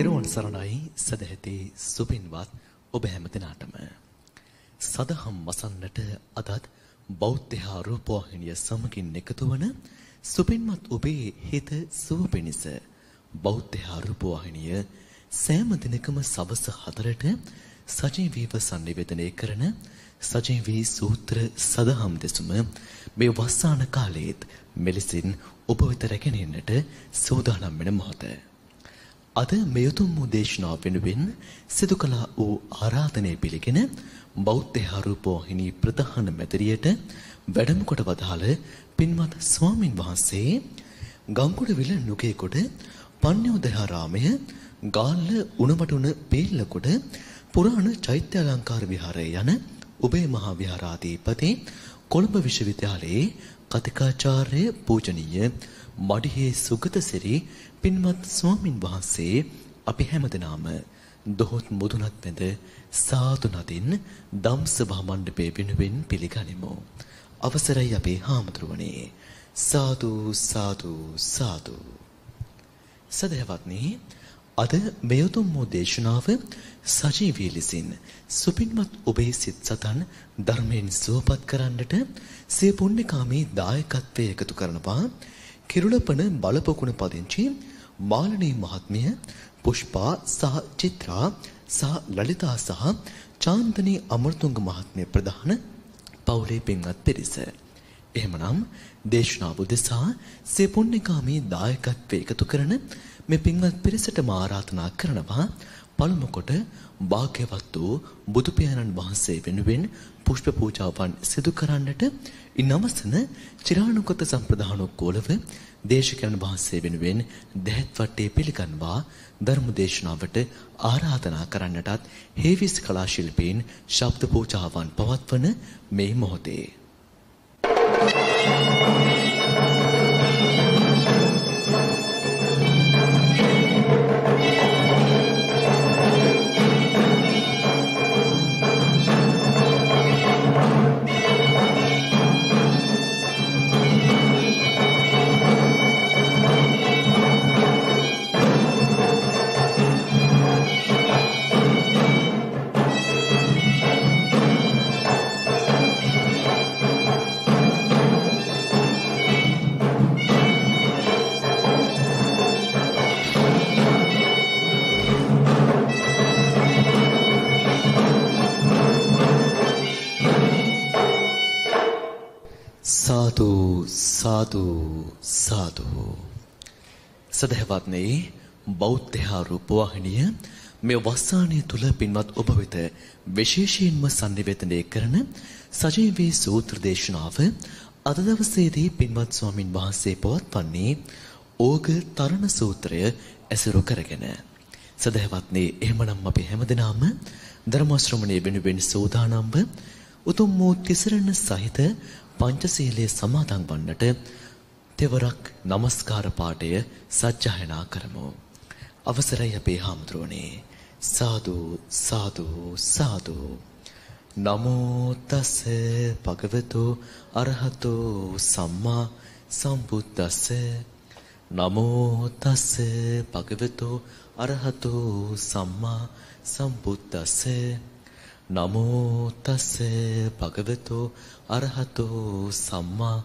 තෙරුවන් සරණයි සදැහැති සුපින්වත් ඔබ හැම දෙනාටම. සදහම් වසන්නට අදත් බෞද්ධහා රූපවාහිනිය සමගින් එකතු වන සුපින්වත් ඔබේ හිත සුව පිණිස බෞද්ධහා රූපවාහිනිය සෑම දිනකම සවස 4ට සජීවීව sannivedanaya කරන සජීවී සූත්‍ර සදහම් දෙසුම මේ වස්සාන කාලයේත් මෙලෙසින් ඔබ වෙත රැගෙන එන්නට සූදානම් වෙන මොහොතේ අද මෙයුතුම් වූ දේශනාව වෙනුවෙන් සිදු කළා වූ ආරාධනය පිළිගෙන බෞද්ධ හරුපෝහිනී ප්‍රධාන මැදිරියට වැඩම කොට වදාළ පින්වත් ස්වාමින් වහන්සේ ගංගොඩවිල නුගේකොට පඤ්ඤෝදයාරාමය ගාල්ල උණමටුණ පේල්ලකොට පුරාණ චෛත්‍යාලංකාර විහාරය යන ඔබේ මහා විහාරාධිපති කොළඹ විශ්වවිද්‍යාලයේ කතිකාචාර්ය පූජනීය මඩිහේ සුගතසිරි පින්වත් ස්වාමින් වහන්සේ අපි හැමදෙනාම දොහොත් මුදුනත් මැද සාදු නදින් ධම්සභා මණ්ඩපයේ වෙනුවෙන් පිළිගනිමු. අවසරයි අපේ හාමුදුරුවනේ. සාදු සාදු සාදු. සදහවත්නි අද මේ උතුම් වූ දේශනාව සජීවී ලෙසින් සුපින්වත් ඔබේ සිත් සතන් ධර්මයෙන් සුවපත් කරන්නට සිය පුණ්‍යකාමී දායකත්වයේ එකතු කරනවා කිරුළපන බලපොකුණ පදිංචි මාලනී මහත්මිය පුෂ්පා සහ චිත්‍රා සහ ලලිතා සහ චාන්දනී අමරතුංග මහත්මිය ප්‍රධාන පවුලේ පින්වත් පිරිස. එහෙමනම් දේශනාව උදෙසා සෙපුන්නිකාමේ දායකත්වය එකතු කරන මේ පින්වත් පිරිසට මා ආරාධනා කරනවා පළමු කොට වාග්යවත් වූ බුදු පියාණන් වහන්සේ වෙනුවෙන් පුෂ්ප පූජාවන් සිදු කරන්නට ඉනවසන චිරානුගත සම්ප්‍රදානෝක්කෝලව දේශකයන් වහන්සේ වෙනුවෙන් දැහැත් වටේ පිළිගන්වා ධර්මදේශනාවට ආරාධනා කරන්නටත් හේවිස් කලා ශිල්පීන් ශබ්ද පූජාවන් පවත්වන මේ මොහොතේ Thank you. සාදු සාදු සාදු සදහවත්නේ බෞද්ධහා රූපවාහිනිය මේ වස්සානය තුල පින්වත් ඔබ වෙත විශේෂයෙන්ම sannivedanaya කරන සජීවී සූත්‍ර දේශනාව අද දවසේදී පින්වත් ස්වාමින් වහන්සේ පවත්වන්නේ ඕග තරණ සූත්‍රය ඇසුරු කරගෙන සදහවත්නේ එහෙමනම් අපි හැමදෙනාම ධර්ම ශ්‍රවණයේ වෙනුවෙන් සෝදානම්ව උතුම් වූ තිසරණ සහිත පංචශීලයේ සමාදන් වන්නට තෙවරක් নমස්කාර පාඨය සජ්ජායනා කරමු. අවසරයි අපේ හාමුදුරනේ. සාදු සාදු සාදු නමෝ තස් භගවතු අරහතෝ සම්මා සම්බුද්දස්ස නමෝ තස් භගවතු අරහතෝ සම්මා සම්බුද්දස්ස නමෝ තස් භගවතෝ අරහතෝ සම්මා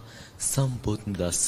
සම්බුද්දස්ස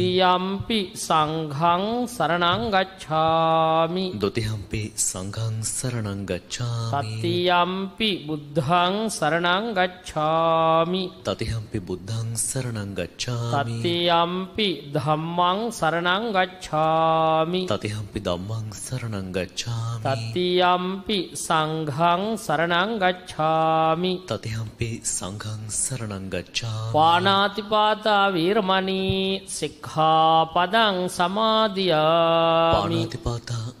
දොතියම්පි සංඝං සරණංගච්ඡාමි දොතියම්පි සංඝං සරණංගච්ඡාමි සතියම්පි බුද්ධං සරණංගච්ඡාමි තතියම්පි බුද්ධං සරණංගච්ඡාමි සතියම්පි ධම්මං සරණංගච්ඡාමි තතියම්පි ධම්මං සරණංගච්ඡාමි තතියම්පි සංඝං සරණංගච්ඡාමි තතියම්පි සංඝං සරණංගච්ඡාමි පාණාතිපාතා වීරමණී සික්ඛාපදං සමාදියාමි පාණාතිපාතා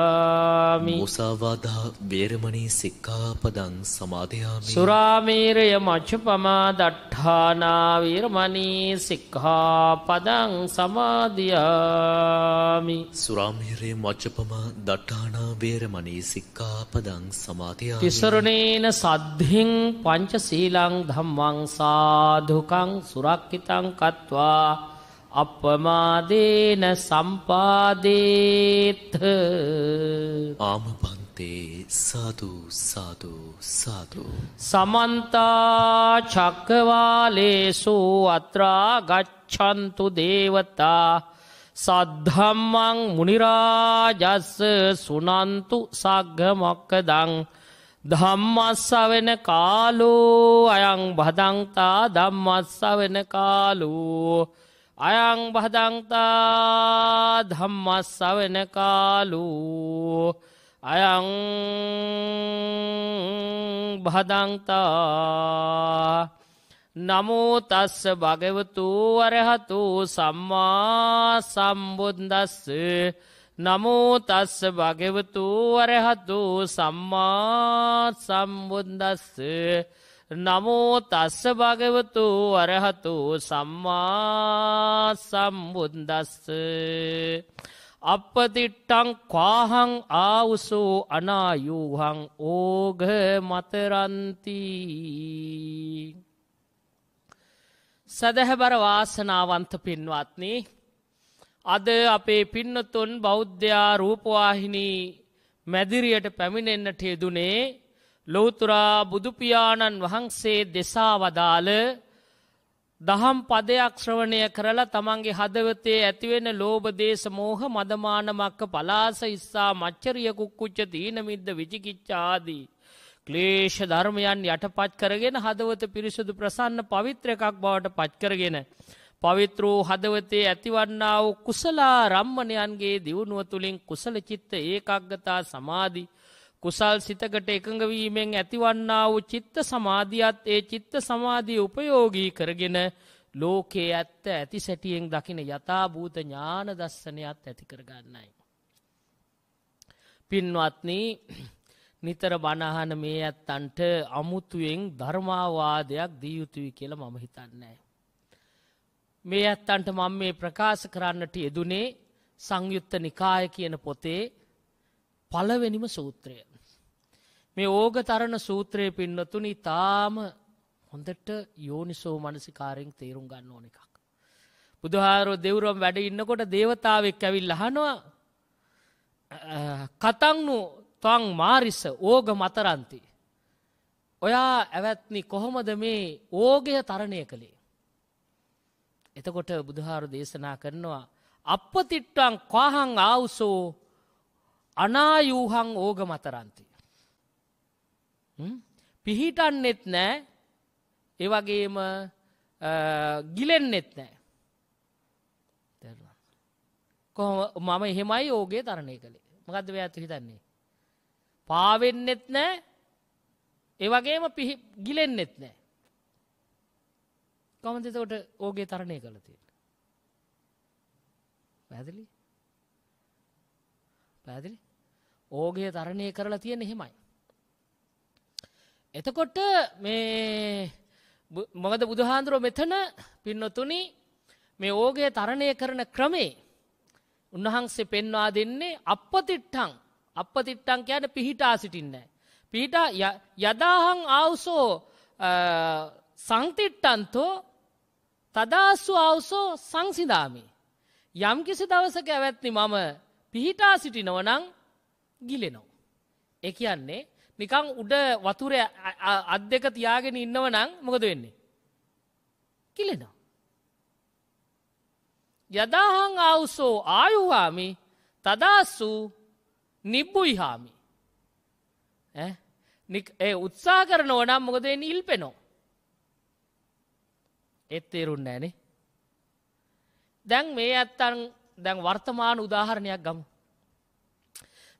සමාදයාමි මුසාවාදා වේරමණී සික්ඛාපදං සමාදයාමි සුරාමේරය මච්චපමා දට්ඨානා වේරමණී සික්ඛාපදං සමාදයාමි සුරාමේරය මච්චපමා දට්ඨානා වේරමණී සික්ඛාපදං සමාදයාමි තිසරණේන සද්ධින් පංචශීලං ධම්මං සාධුකං සුරක්කිතං කତ୍වා අපමාදේන සම්පාදේත් ආම පන්තේ සාදු සාදු සාදු සමන්තා චක්කවාලේසු අත්‍රා ගච්ඡන්තු දේවතා සද්ධම්මං මුනිරාජස්ස සුනන්තු සග්ග මොක්කදං ධම්මස්සවෙන කාලෝ අයං භදන්තා ධම්මස්සවෙන කාලෝ අයං බදංතා ධම්මස්සවෙන කාලූ අයං බදංතා නමුතස්ස භගවතු වරහතු සම්මා සම්බුද්දස්ස නමුතස්ස භගවතු වරහතු සම්මා සම්බුද්දස්ස නමෝ තස්ස භගවතු අරහතු සම්මා සම්බුද්දස්ස අපපතිට්ටං කාහං ආවුසෝ අනායූහං ඕග මතරන්ති සැදැහැබර වාසනාවන්ත පින්වත්නි අද අපේ පින්නතුන් බෞද්ධයා රූපවාහිනී මැදිරියට පැමිණෙන්න්නට යෙදුනේ ලෝතුරා බුදුපියාණන් වහන්සේ දෙසා වදාළ දහම් පදයක් ශ්‍රවණය කරලා තමන්ගේ හදවතේ ඇතිවෙන ලෝබදේශ මෝහ මදමානමක්ක පලාස ඉස්සා මච්චරිය කුක්කුච්ච දීනමිද්ද විචිකිච්චාදී. ක්ලේෂ ධර්මයන් යටපත් කරගෙන හදවත පිරිසුදු ප්‍රසන්න පවිත්‍ර එකක් බවට පත්කරගෙන. පවිත්‍රූ හදවතේ ඇතිවන්නා වූ කුසලා රම්මණයන්ගේ දියුණුව තුළින් කුසල චිත්ත ඒකක්ගතා සමාධී. කුසල් සිතකට එකඟවීමෙන් ඇතිවන්නා වූ චිත්ත සමාධියත් ඒ චිත්ත සමාධිය උපයෝගී කරගෙන ලෝකයේ ඇත්ත ඇති සැටියෙන් දකින යථභූත ඥාන දස්සනයත් ඇති කරගන්නයි. පින්වත්න නිතර බණහන මේ ඇත්තන්ට අමුතුවෙන් ධර්මාවාදයක් දියයුතුයි කියල මම හිතන්නේ. මේ ඇත්තන්ට මං මේ ප්‍රකාශ කරන්නට යෙදුනේ සංයුත්ත නිකාය කියන පොතේ පලවෙනිම සූත්‍රය. මේ ඕගතරණ සූත්‍රය පින්නතුනි තාම හොඳට යෝනිසෝ මනසිකාරෙන් තේරුම් ගන්න ඕන එකක්. බුදුහාරෝ දෙවරම් වැඩ ඉන්නකොට දේවතාවෙක් ඇවිල් ලහනවා කතංනු තං මාරිස ඕග මතරන්ති. ඔයා ඇවැත්නි කොහොමද මේ ඕගය තරණය කළේ. එතකොට බුදුහාරු දේශනා කරනවා. අපපතිට්ටන් කොහං ආවුසෝ අනායූහං ඕග මතරන්ති. පිහිටන්නෙත් නෑ ඒවගේම ගිලෙන්නෙත් නෑ. කොහොම මම එහෙමයි ඕගේ තරණය කළේ මකදව ඇතු හිතන්නේ. පාවෙන්නෙත් නෑ ඒවගේම පිහි ගිලෙන්නෙත් නෑ. කොමතිතකොට ඕගේ තරණය කළතිට. පැදිලි පැදිලි ඕගේ තරණය කරලා තියෙන හෙමයි. එතකොට මේ මොකද බුදුහාන්දුරුව මෙතන පින්නතුනි මේ ඕගේ තරණය කරන ක්‍රමේ උන්වහන්සේ පෙන්වා දෙන්නේ අපපතිට්ටං අපපතිට්ටං කියන පිහිටා සිටින්නේ. පිහිටා යදාහං ආවුසෝ සංතිට්ටන්තෝ තදාස්සු ආවුසෝ සංසිදාමි. යම් කිසි දවසක ඇවැත්නි මම පිහිටා සිටිනවනං ගිලෙනෝ. ඒ කියන්නේ නිකං උඩ වතුර අත් දෙක තියාගෙන ඉන්නව නං මොකද වෙන්නේ. කිලෙනවා. යදාහං අවුසෝ ආයුවාමි තදාස්සු නිබ්බුයිහාමි. ඒ උත්සා කරන ඕනම් මොකද වෙන්න ඉල්පෙනෝ. එත් තේරුන්න ඇනේ. දැන් මේ ඇත්තන් දැන් වර්තමාන උදාහරණයක් ගමු.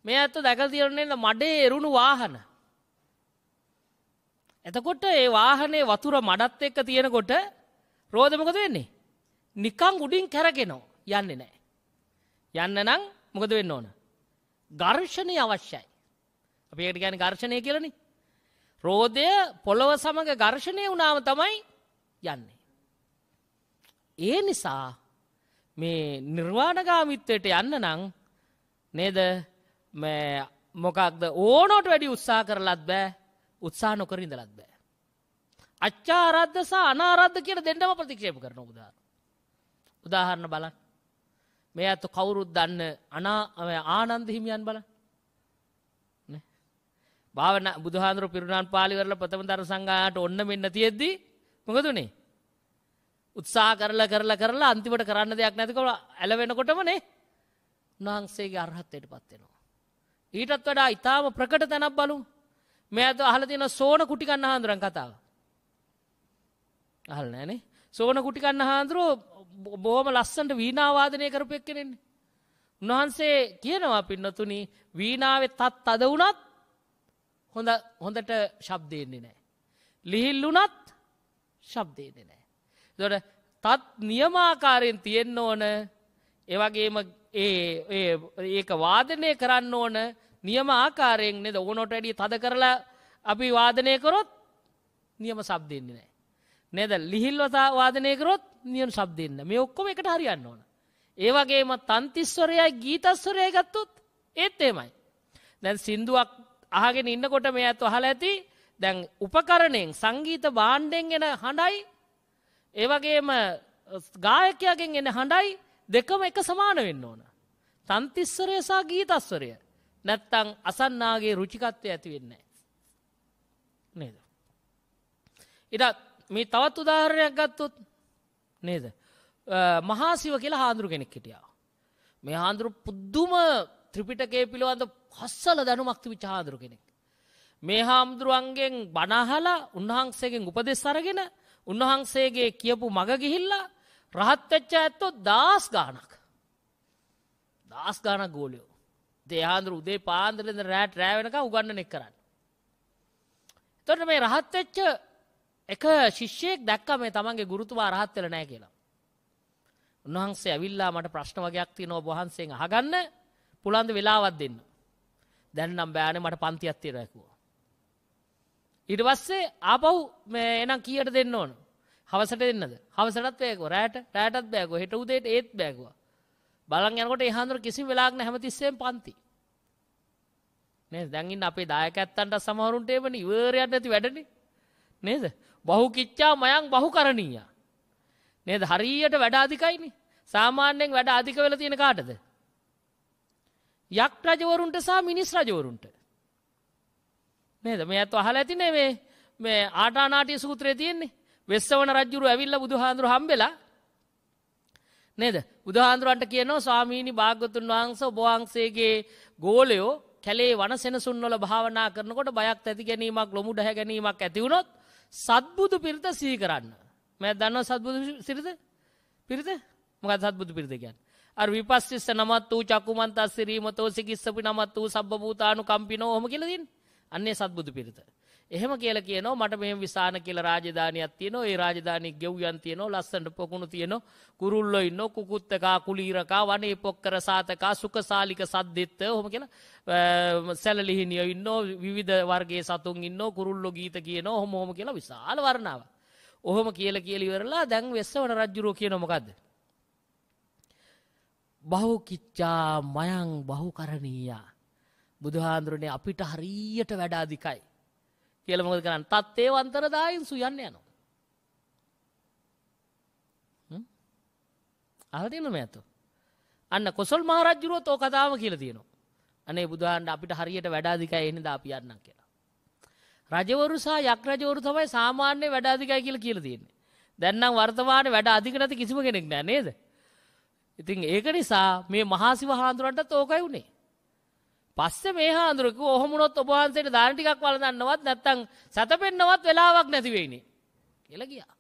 මේ ඇත්ත දැක තිරන්නේ මඩේ එරුණු වාහන. එතකොට ඒ වාහනේ වතුර මඩත් එක්ක තියෙනකොට රෝද මොකද වෙන්නේ? නිකන් උඩින් කැරගෙනව. යන්නේ නැහැ. යන්න නම් මොකද වෙන්න ඕන? ඝර්ෂණය අවශ්‍යයි. අපි ඒකට කියන්නේ ඝර්ෂණය කියලානේ. රෝදය පොළව සමග ඝර්ෂණය වුණාම තමයි යන්නේ. ඒ නිසා මේ නිර්වාණගාමිත්වයට යන්න නම් නේද මොකක්ද ඕනෝට වැඩි උත්සාහ කරලත් බෑ උත්සා නොකර ඉඳලත් බෑ. අච්චාරද්ධ සහ අනාරද්ධ කියට දෙන්නම ප්‍රතික්ෂේප කරන උදා. උදාහරණ බලන් මේ ඇත්ත කවුරුත් දන්න අනා ආනන්ද හිමියන් බලන් භාවන බුදුහාන්දුර පිරුණාන් පාලි කරල ප්‍රථම දර සංගායට ඔන්න මෙන්න තියෙද්දී මොකදුනේ උත්සා කරලා කරලා කරලා අන්තිමට කරන්න දෙයක් නැතිකව ඇල වෙනකොටමනේ උන්වහන්සේගේ අරහත්තයට පත්වෙනවා. ඊටත් වඩා ඉතාම ප්‍රකට තැනක් බලු මෙයාත අහල තියෙන සෝන කුටිකන්න හාන්දුරන් කතාව. අහල් නෑනේ සෝන කුටිකන්න හාන්දුරුව බොහොම ලස්සන්ට වීනාවාදනය කරපු එක්කෙනෙන්නේ. උන්වහන්සේ කියනවා පින්නතුනි වීනාවේ තත් අද වුණත් හොඳ හොඳට ශබ්දයෙන්නේ නෑ. ලිහිල් වුනත් ශබ්දයෙන්නේ නෑ. දොට තත් නියමාකාරයෙන් තියෙන්න ඕන ඒවගේම ඒක වාදනය කරන්න ඕන නියම ආකාරයෙන් නේද ඕනොට වැඩිය තද කරලා අපි වාදනය කරොත් නියම සබ්දෙන්නේ නෑ. නේද ලිහිල්වතා වාදනය කරොත් නියම සබ්දෙන්න මේ ඔක්කොම එකට හරියන්න ඕන. ඒවගේම තන්තිස්වරයයි ගීතස්වරය ගත්තොත් ඒත් ඒමයි. දැන් සින්දුවක් අහගෙන ඉන්නකොට මේ ඇත් අහල ඇති දැන් උපකරණයෙන් සංගීත බාණ්ඩෙන් එන හඬයි ඒවගේම ගායකයාගෙන් එන හඬයි දෙකම එක සමාන වෙන්න ඕන. තන්තිස්වරය සහ ගීතස්වරය නැත්තං අසන්නාගේ රුචිකත්වය ඇතිවෙන්නේ. නේද. එදත් මේ තවත් උදාහරණයක් ගත්තුත් නේද. මහාසිව කියලා හාදුරු කෙනෙක් හිටියා. මේ හාදුරු පුද්දුම ත්‍රිපිටකේ පිළිබඳ හස්සල දැනුමක්ති විච හාදුරු කෙනෙක්. මේ හාමුදුරුවන්ගෙන් බනහලා උන්වහන්සේගෙන් උපදෙස් අරගෙන උන්වහන්සේගේ කියපු මඟ ගිහිල්ලා රහත්තච්චා ඇත්තෝ දස් ගානක්. දස් ගානක් ගෝලයෝ. දේහාන්දුර උදේ පාන්දරෙද රෑට රෑවෙනක උගන්නනෙක් කරන්න. තොට මේ රහත්වෙච්ච එක ශිෂ්‍යයෙක් දැක්ක මේ තමන්ගේ ගුරුතුවා රහත් වෙල නෑ කියලා. උන්වහන්සේ ඇවිල්ලා මට ප්‍රශ්න වගයක් තියනෝ බහන්සෙන් අහගන්න පුළන්ද වෙලාවත් දෙන්න. දැන්නම් බෑන මට පන්තියත්තේ රැකුව. ඉට පස්සේ ආපව් එනම් කියට දෙන්න ඕන. හවසට දෙන්නද හවසටත් බෑකෝ රෑට රෑටත් බෑකෝ හෙට උදේට ඒත් බෑකවා බලන් යනකොට එහන්දුර කිසි වෙලාක්න හැමතිස්සයෙන් පන්ති. දැගින් අපේ දායකඇත්තන්ට සමහරුන්ටේම ඉවරයට ඇති වැඩන නේද බහු කිච්චා මයන් බහු කරණීය. නේද හරියට වැඩාධිකයිනි සාමාන්‍යයෙන් වැඩ අධික වෙල තියෙන කාටද. යක් රජවරුන්ට සා මිනිස් රජවරුන්ට. නේද මේ ඇත් අහල ඇතිනේ මේ මේ ආටානාටය සූත්‍රය තියෙන්නේ වෙස්සවන රජුරු ඇවිල්ල බුදු හාන්දුරු හම්බෙලා නේද බුදුහාන්දුරන්ට කියනවා ස්වාමීණි භාගතුන් වහන්ස ඔබවහන්සේගේ ගෝලයෝ කැලේ වනසෙනසුන්වල භාවනා කරනකොට බයක් ඇති ගැනීමක් ලොමු ඩැ ගැනීමක් ඇතිවුණොත් සත්බුදු පිරිත සිහි කරන්න. මැ දන්න සත්බුදු සිරිත පිරිත මොක සත්බුදු පිරිතකයන්. අර විපස්සිස්ස නමත් වූ චකුමන්ත සිරීමතෝ සිකිස්සපි නමත් වූ සබභූතානු කම්පිනෝ හොම කියලදින් අන්නේ සත්බුදු පිරිත. එහෙම කියල කියනවා මට මෙහම විසාන කියල රාජධානයක් තියනවා ඒ රාජධානී ගෙව්යන් තියනවා ලස්සට පොකුණු තියනවා කුරුල්ලො ඉන්න කුකුත්තකා කුලීරකා වනේ පොක්කර සාතකා සුකසාලික සද්ධිත්ත හොම කියෙන සැලලිහිනිය ඉන්න විධ වර්ගේ සතුන් ඉන්න කුරුල්ලො ගීත කියන හොම හොම කියලා විශාල වරණාව. ඔහොම කියල කියලිවරලා දැන් වෙස්ස වන රජ්ජුරෝ කිය නොමකක්ද. බහු කිච්චා මයං බහු කරණීයා. බුදුහාන්දුරනේ අපිට හරීයට වැඩාධිකයි. කියල මොකද කරන්න තත්තේ වන්තරදායින් සුයන්න යනවා. අහතිනම ඇතු. අන්න කොසල් මහරජ්ජුරුවත් ඕ කතාව කියල තියෙනවා. අනේ බුදුහන්ට අපිට හරියට වැඩාධිකයි එනිද අපි අන්න කියලා. රජවරු සහ යක්රජවරු තමයි සාමාන්‍ය වැඩාධිකයි කියල කියල තියෙන්නේ. දැන්නම් වර්තමාන වැඩ අධික නැති කිසිම කෙනෙක් නෑ නේද. ඉතින් ඒක නිසා මේ මහාසිව හාන්දුරන්ටත් ඕකයි වුණේ. පස්සේ මේ හාඳුරක ඔහොමුණොත් ඔබ වහන්සේට දාන ටිකක් වළඳන්නවත් නැත්තම් සතපෙන්නවත් වෙලාවක් නැති වෙයිනේ කියලා ගියා.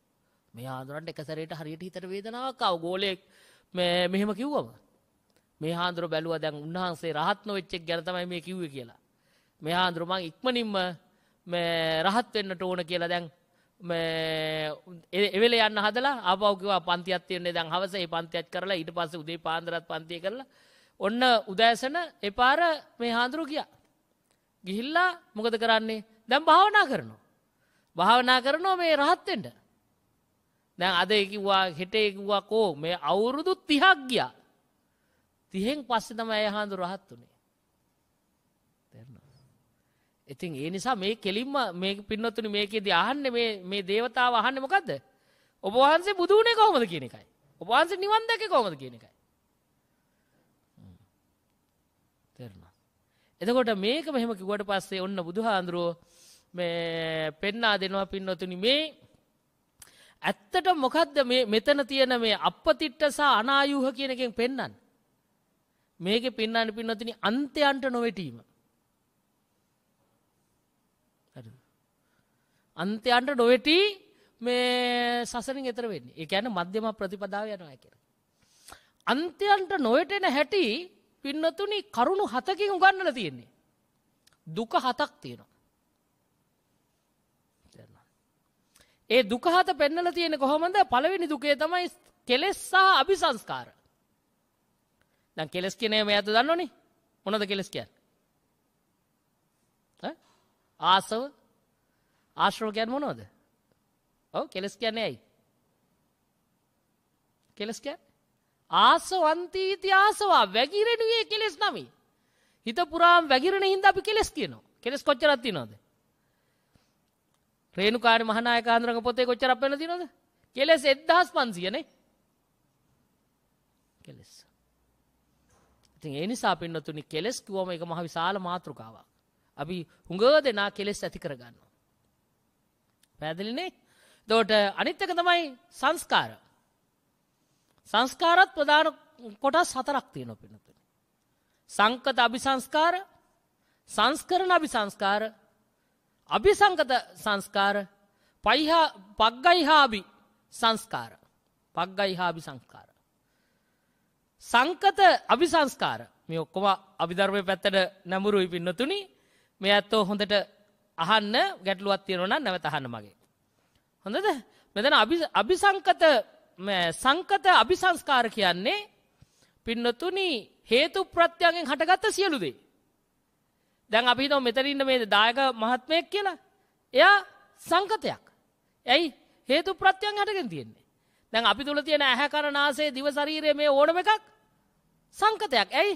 මේ හාඳුරන්ට එක සැරේට හරියට හිතට වේදනාවක් ආව. ගෝලෙක් මේ මෙහෙම කිව්වම මේ හාඳුර බැලුවා දැන් උන්වහන්සේ රහත් නොවෙච්ච එක ගැන තමයි මේ කිව්වේ කියලා. මේ හාඳුර මං ඉක්මනින්ම මේ රහත් වෙන්නට ඕන කියලා දැන් එවෙල යන්න හදලා ආපහු කිව්වා පන්තියක් තියෙන්නේ දැන් හවසේ පන්තියක් කරලා ඊට පස්සේ උදේ පාන්දරත් පන්තිය කරලා ඔන්න උදෑසන එපාර මේ හාන්දුරු කියා. ගිහිල්ලා මොකද කරන්නේ දැම් භාවනා කරනවා. භාවනා කරනවා මේ රහත්තෙන්ට. දැන් අද එකවා හෙටේකිවා කෝ මේ අවුරුදු තිහක් ගියා. තිහෙන් පස්සෙ තම ඇය හාන්දු රහත් වනේ. ඉතින් ඒ නිසා මේ කෙලින්ම මේ පින්නොත්තුනි මේකෙද අහන්න මේ දේවතාව අහන්න මොකක්ද. ඔබවහන්සේ බුදුනේ කොහොමද කියන එකයි. ඔබවහන්සේ නිවන්දක කොහොමද කියන එකයි. එතකොට මේක මෙහෙම කිව්වට පස්සේ ඔන්න බුදුහාඳුරෝ මේ පෙන්නා දෙනවා පින්නොතුනි මේ ඇත්තට මොකක්ද මේ මෙතන තියෙන මේ අපපතිට්ට සහ අනායුහ කියන එකෙන් පෙන්නන්. මේක පෙන්න්නන්න පින්නොතිනි අන්තයන්ට නොවැටීම. අන්තයන්ට නොවැටී මේ සසරින් එතර වෙන්නේ ඒ ඇන මධ්‍යම ප්‍රතිපදාව යනවා කියෙන. අන්තයන්ට නොවටෙන හැටි පින්නතුනි කරුණු හතකින් උගන්නල තියෙන්නේ. දුක හතක් තියෙනවා. ඒ දුකහත පෙන්නල තියෙන කොහොමද පළවෙනි දුකේ තමයි කෙලෙස් සහ අභිසංස්කාර. දැන් කෙලස් කියනේ මේ ඇත දන්නවනේ. මොනද කෙලස් කියන්නේ? ආසව ආශ්‍රව කියන්නේ මොනවද? ඔව් කෙලස් කියන්නේ ඇයි? කෙලස් කියන්නේ ආසවන්තීති ආසවා වැගිරෙනුයේ කෙලෙස් නමි. හිත පුරාම් වැගිරෙන හින්ද අපි කෙලෙස් කියනවා. කෙලෙස් කොච්චරක් තියනවද? රේණුකාණ මහානායක ආන්දරංග පොතේ කොච්චරක් වෙන තියනවද? කෙලෙස් 1500 නේ. කෙලෙස්. ඉතින් ඒ නිසා පින්නතුනි කෙලෙස් කිව්වම ඒක මහ විශාල මාතෘකාවක්. අපි හුඟ දෙනා කෙලෙස් ඇති කරගන්නවා. පැහැදිලිනේ? එතකොට අනිත් එක තමයි සංස්කාරය. සංස්කාරත් ප්‍රධාන කොටස් හතරක් තියෙන පිනතුන. සංකත අභිසංස්කාර සංස්කරණ අභිසංස්කාර අභිසංකත සංස්කාර පයිහා පග්ගයිහාබි සංස්කාර පග්ගයිහාබි සංස්කාර. සංකත අභිසංස්කාර මේ ඔක්කොම අභිධර්මය පැත්තට නැමුරුයි පින්නතුනි මේ ඇත්තෝ හොඳට අහන්න ගැටලුවත් තියෙනවන නැවත අහන්න මගේ. හොඳද මෙතන අභිසංකත සංකත අභිසංස්කාර කියන්නේ පින්නතුනි හේතු ප්‍රත්‍යයෙන් හටගත්ත සියලු දේ. දැන් අපි හිතමු මෙතන ඉන්න මේ දායක මහත්මයෙක් කියලා. එයා සංකතයක්. ඇයි? හේතු ප්‍රත්‍යයෙන් හටගෙන තියෙන්නේ. දැන් අපි තුල තියෙන ඇහැ කන නාසය දිව ශරීරය මේ ඕනම එකක් සංකතයක්. ඇයි?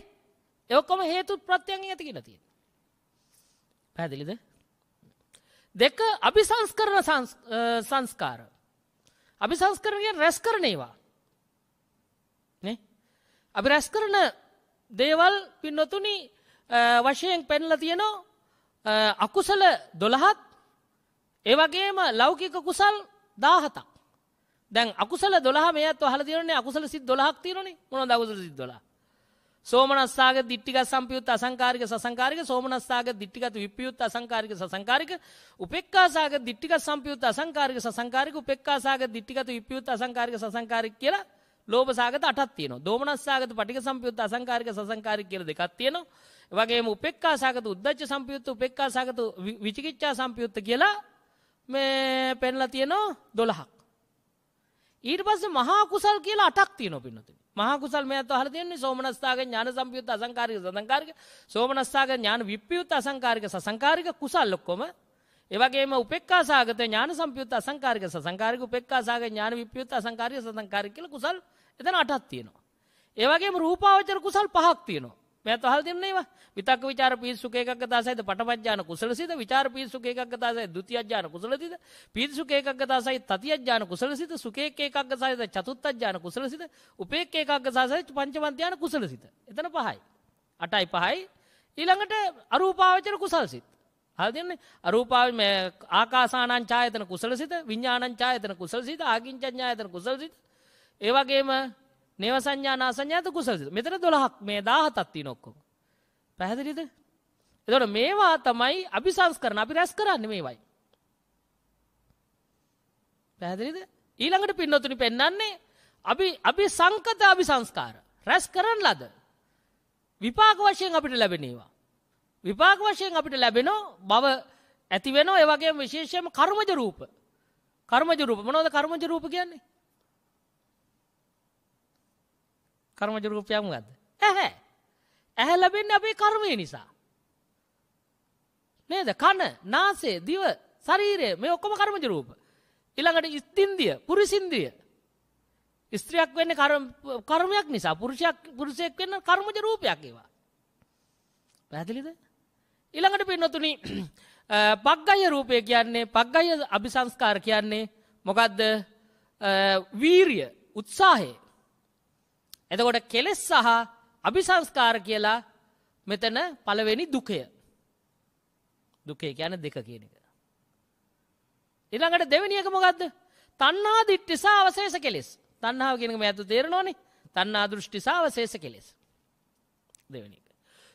ඒ ඔක්කොම හේතු ප්‍රත්‍යයෙන් ඇති කියලා තියෙන්නේ. පැහැදිලිද? දෙක අபிසංස්කරණ සංස්කාර. අපි සංස්කරණය රැස් කරන ඒවා. අපි රැස් කරන දේවල් පින්නොතුනි වශයෙන් පෙන්ල තියනෝ අකුසල දොළහත් ඒවගේම ලෞකික කුසල් දාහතක් දැන් අකුසල දොළහ මේත් හල තිරනේ අකුසල සිත් දොළහක් තිරනේ මොන දකුසල සිත් දොලා සෝමනස්සාග දිට්ටික සම්පයුත් අසංකාරික සසංකාරික සෝමනස්සාග දිට්ටිකත විපයුත් අසංකාරික සසංකාරික උපෙක්කාසාග දිට්ටික සම්පයුත් අසංකාරික සසංකාරික උපෙක්කාසාග දිට්ටිකත විපයුත් අසංකාරික සසංකාරික කියලා ලෝබසාගත අටත් තියෙන දෝමනස්සාගත පටික සම්පයුත් අසංකාරික සසංකාරික කියල දෙකක් තියෙනවා වගේ උපෙක්කාසාගත උද්දච්ච සම්පයුත්ත උපෙක්කාසාගත විචිකිච්චා සම්පයුත්ත කියලා මේ පෙන්ලා තියෙනවා දොළහක්. ඊට පස්ස මහා කුසල් කියලා අටක් තියෙන පින්නතින. මහකුසල් මෙයත් අහලා තියෙන්නේ සෝමනස්සාග ඥාන සම්පයුත්ත අසංකාරික සසංකාරික සෝමනස්සාග ඥාන විප්‍රයුත්ත අසංකාරික සසංකාරික කුසල් ඔක්කොම ඒ වගේම උපේක්ඛා සාගත ඥාන සම්පයුත්ත අසංකාරික සසංකාරික උපේක්ඛා සාගත ඥාන විප්‍රයුත්ත අසංකාරික සසංකාරික කියලා කුසල් එතන 8ක් තියෙනවා. ඒ වගේම රූපාවචර කුසල් 5ක් තියෙනවා. මෙත් අහල් තිරන්නේවා විතක් විචාර පිස්සුක එකක්ගතා සහිත පටමජ්‍යාන කුසලසිද විචාර පිස්සුක එකක්ගතා සහිත ද්විතියඥාන කුසලසිද පිස්සුක එකක්ගතා සහිත තතියඥාන කුසලසිත සුකේක එකක්ග සහිත චතුත්ත්ඥාන කුසලසිත උපේක්ක එකක්ගතා සහිත පංචමන්ත්‍යාන කුසලසිත එතන පහයි අටයි පහයි ඊළඟට අරූපාවචර කුසල්සිත හදන්නේ අරූපාව ආකාසානං ඡායතන කුසලසිත විඥානං ඡායතන කුසලසිත ආකින්චඤ්ඤායතන කුසලසිත ඒ වගේම නේව සංඥා නාසඤ්ඤාත කුසල සිත. මෙතන 12ක් මේ 17ක් තියෙන ඔක්කොම. පැහැදිලිද? එතකොට මේවා තමයි අபிසංස්කරණ අපි රැස් කරන්නේ මේවයි. පැහැදිලිද? ඊළඟට පින්නතුනි පෙන්වන්නේ අපි අපි සංකත අபிසංස්කාර රැස් කරන ලද විපාක වශයෙන් අපිට ලැබෙන ඒවා. විපාක වශයෙන් අපිට ලැබෙනෝ බව ඇති වෙනෝ ඒ වගේම විශේෂයෙන්ම කර්මජ රූප. කර්මජ රූප මොනවද කර්මජ රූප කියන්නේ? කර්මජ රූපයක් මොකද්ද? ඇහැ. ඇහැ ලැබෙන්නේ අපේ කර්මය නිසා. නේද? කන, නාසය, දිව, ශරීරය මේ ඔක්කොම කර්මජ රූප. ඊළඟට ස්ත්‍රින්දිය, පුරුසින්දිය. ස්ත්‍රියක් වෙන්නේ කර්මයක් නිසා, පුරුෂයක් පුරුෂයෙක් වෙන්න කර්මජ රූපයක් ඒවා. පැහැදිලිද? ඊළඟට පින්නතුනි පග්ගය රූපය කියන්නේ පග්ගය අභිසංස්කාර කියන්නේ මොකද්ද? වීරිය, උත්සාහය එතකොට කෙලෙස් සහ අභිසංස්කාර කියලා මෙතන පළවෙනි දුකය. දුකේ කියන දෙක කියන එක. ඉළඟට දෙවැනිියක මොකක්ද තන්නා දිට්ටි සාවසේෂ කෙලෙස් තන්නාව කියෙනක ඇතු තේරනවානේ තන්නා දෘෂ්ටි සාවසේෂ කෙලෙස් දෙවැනි එක.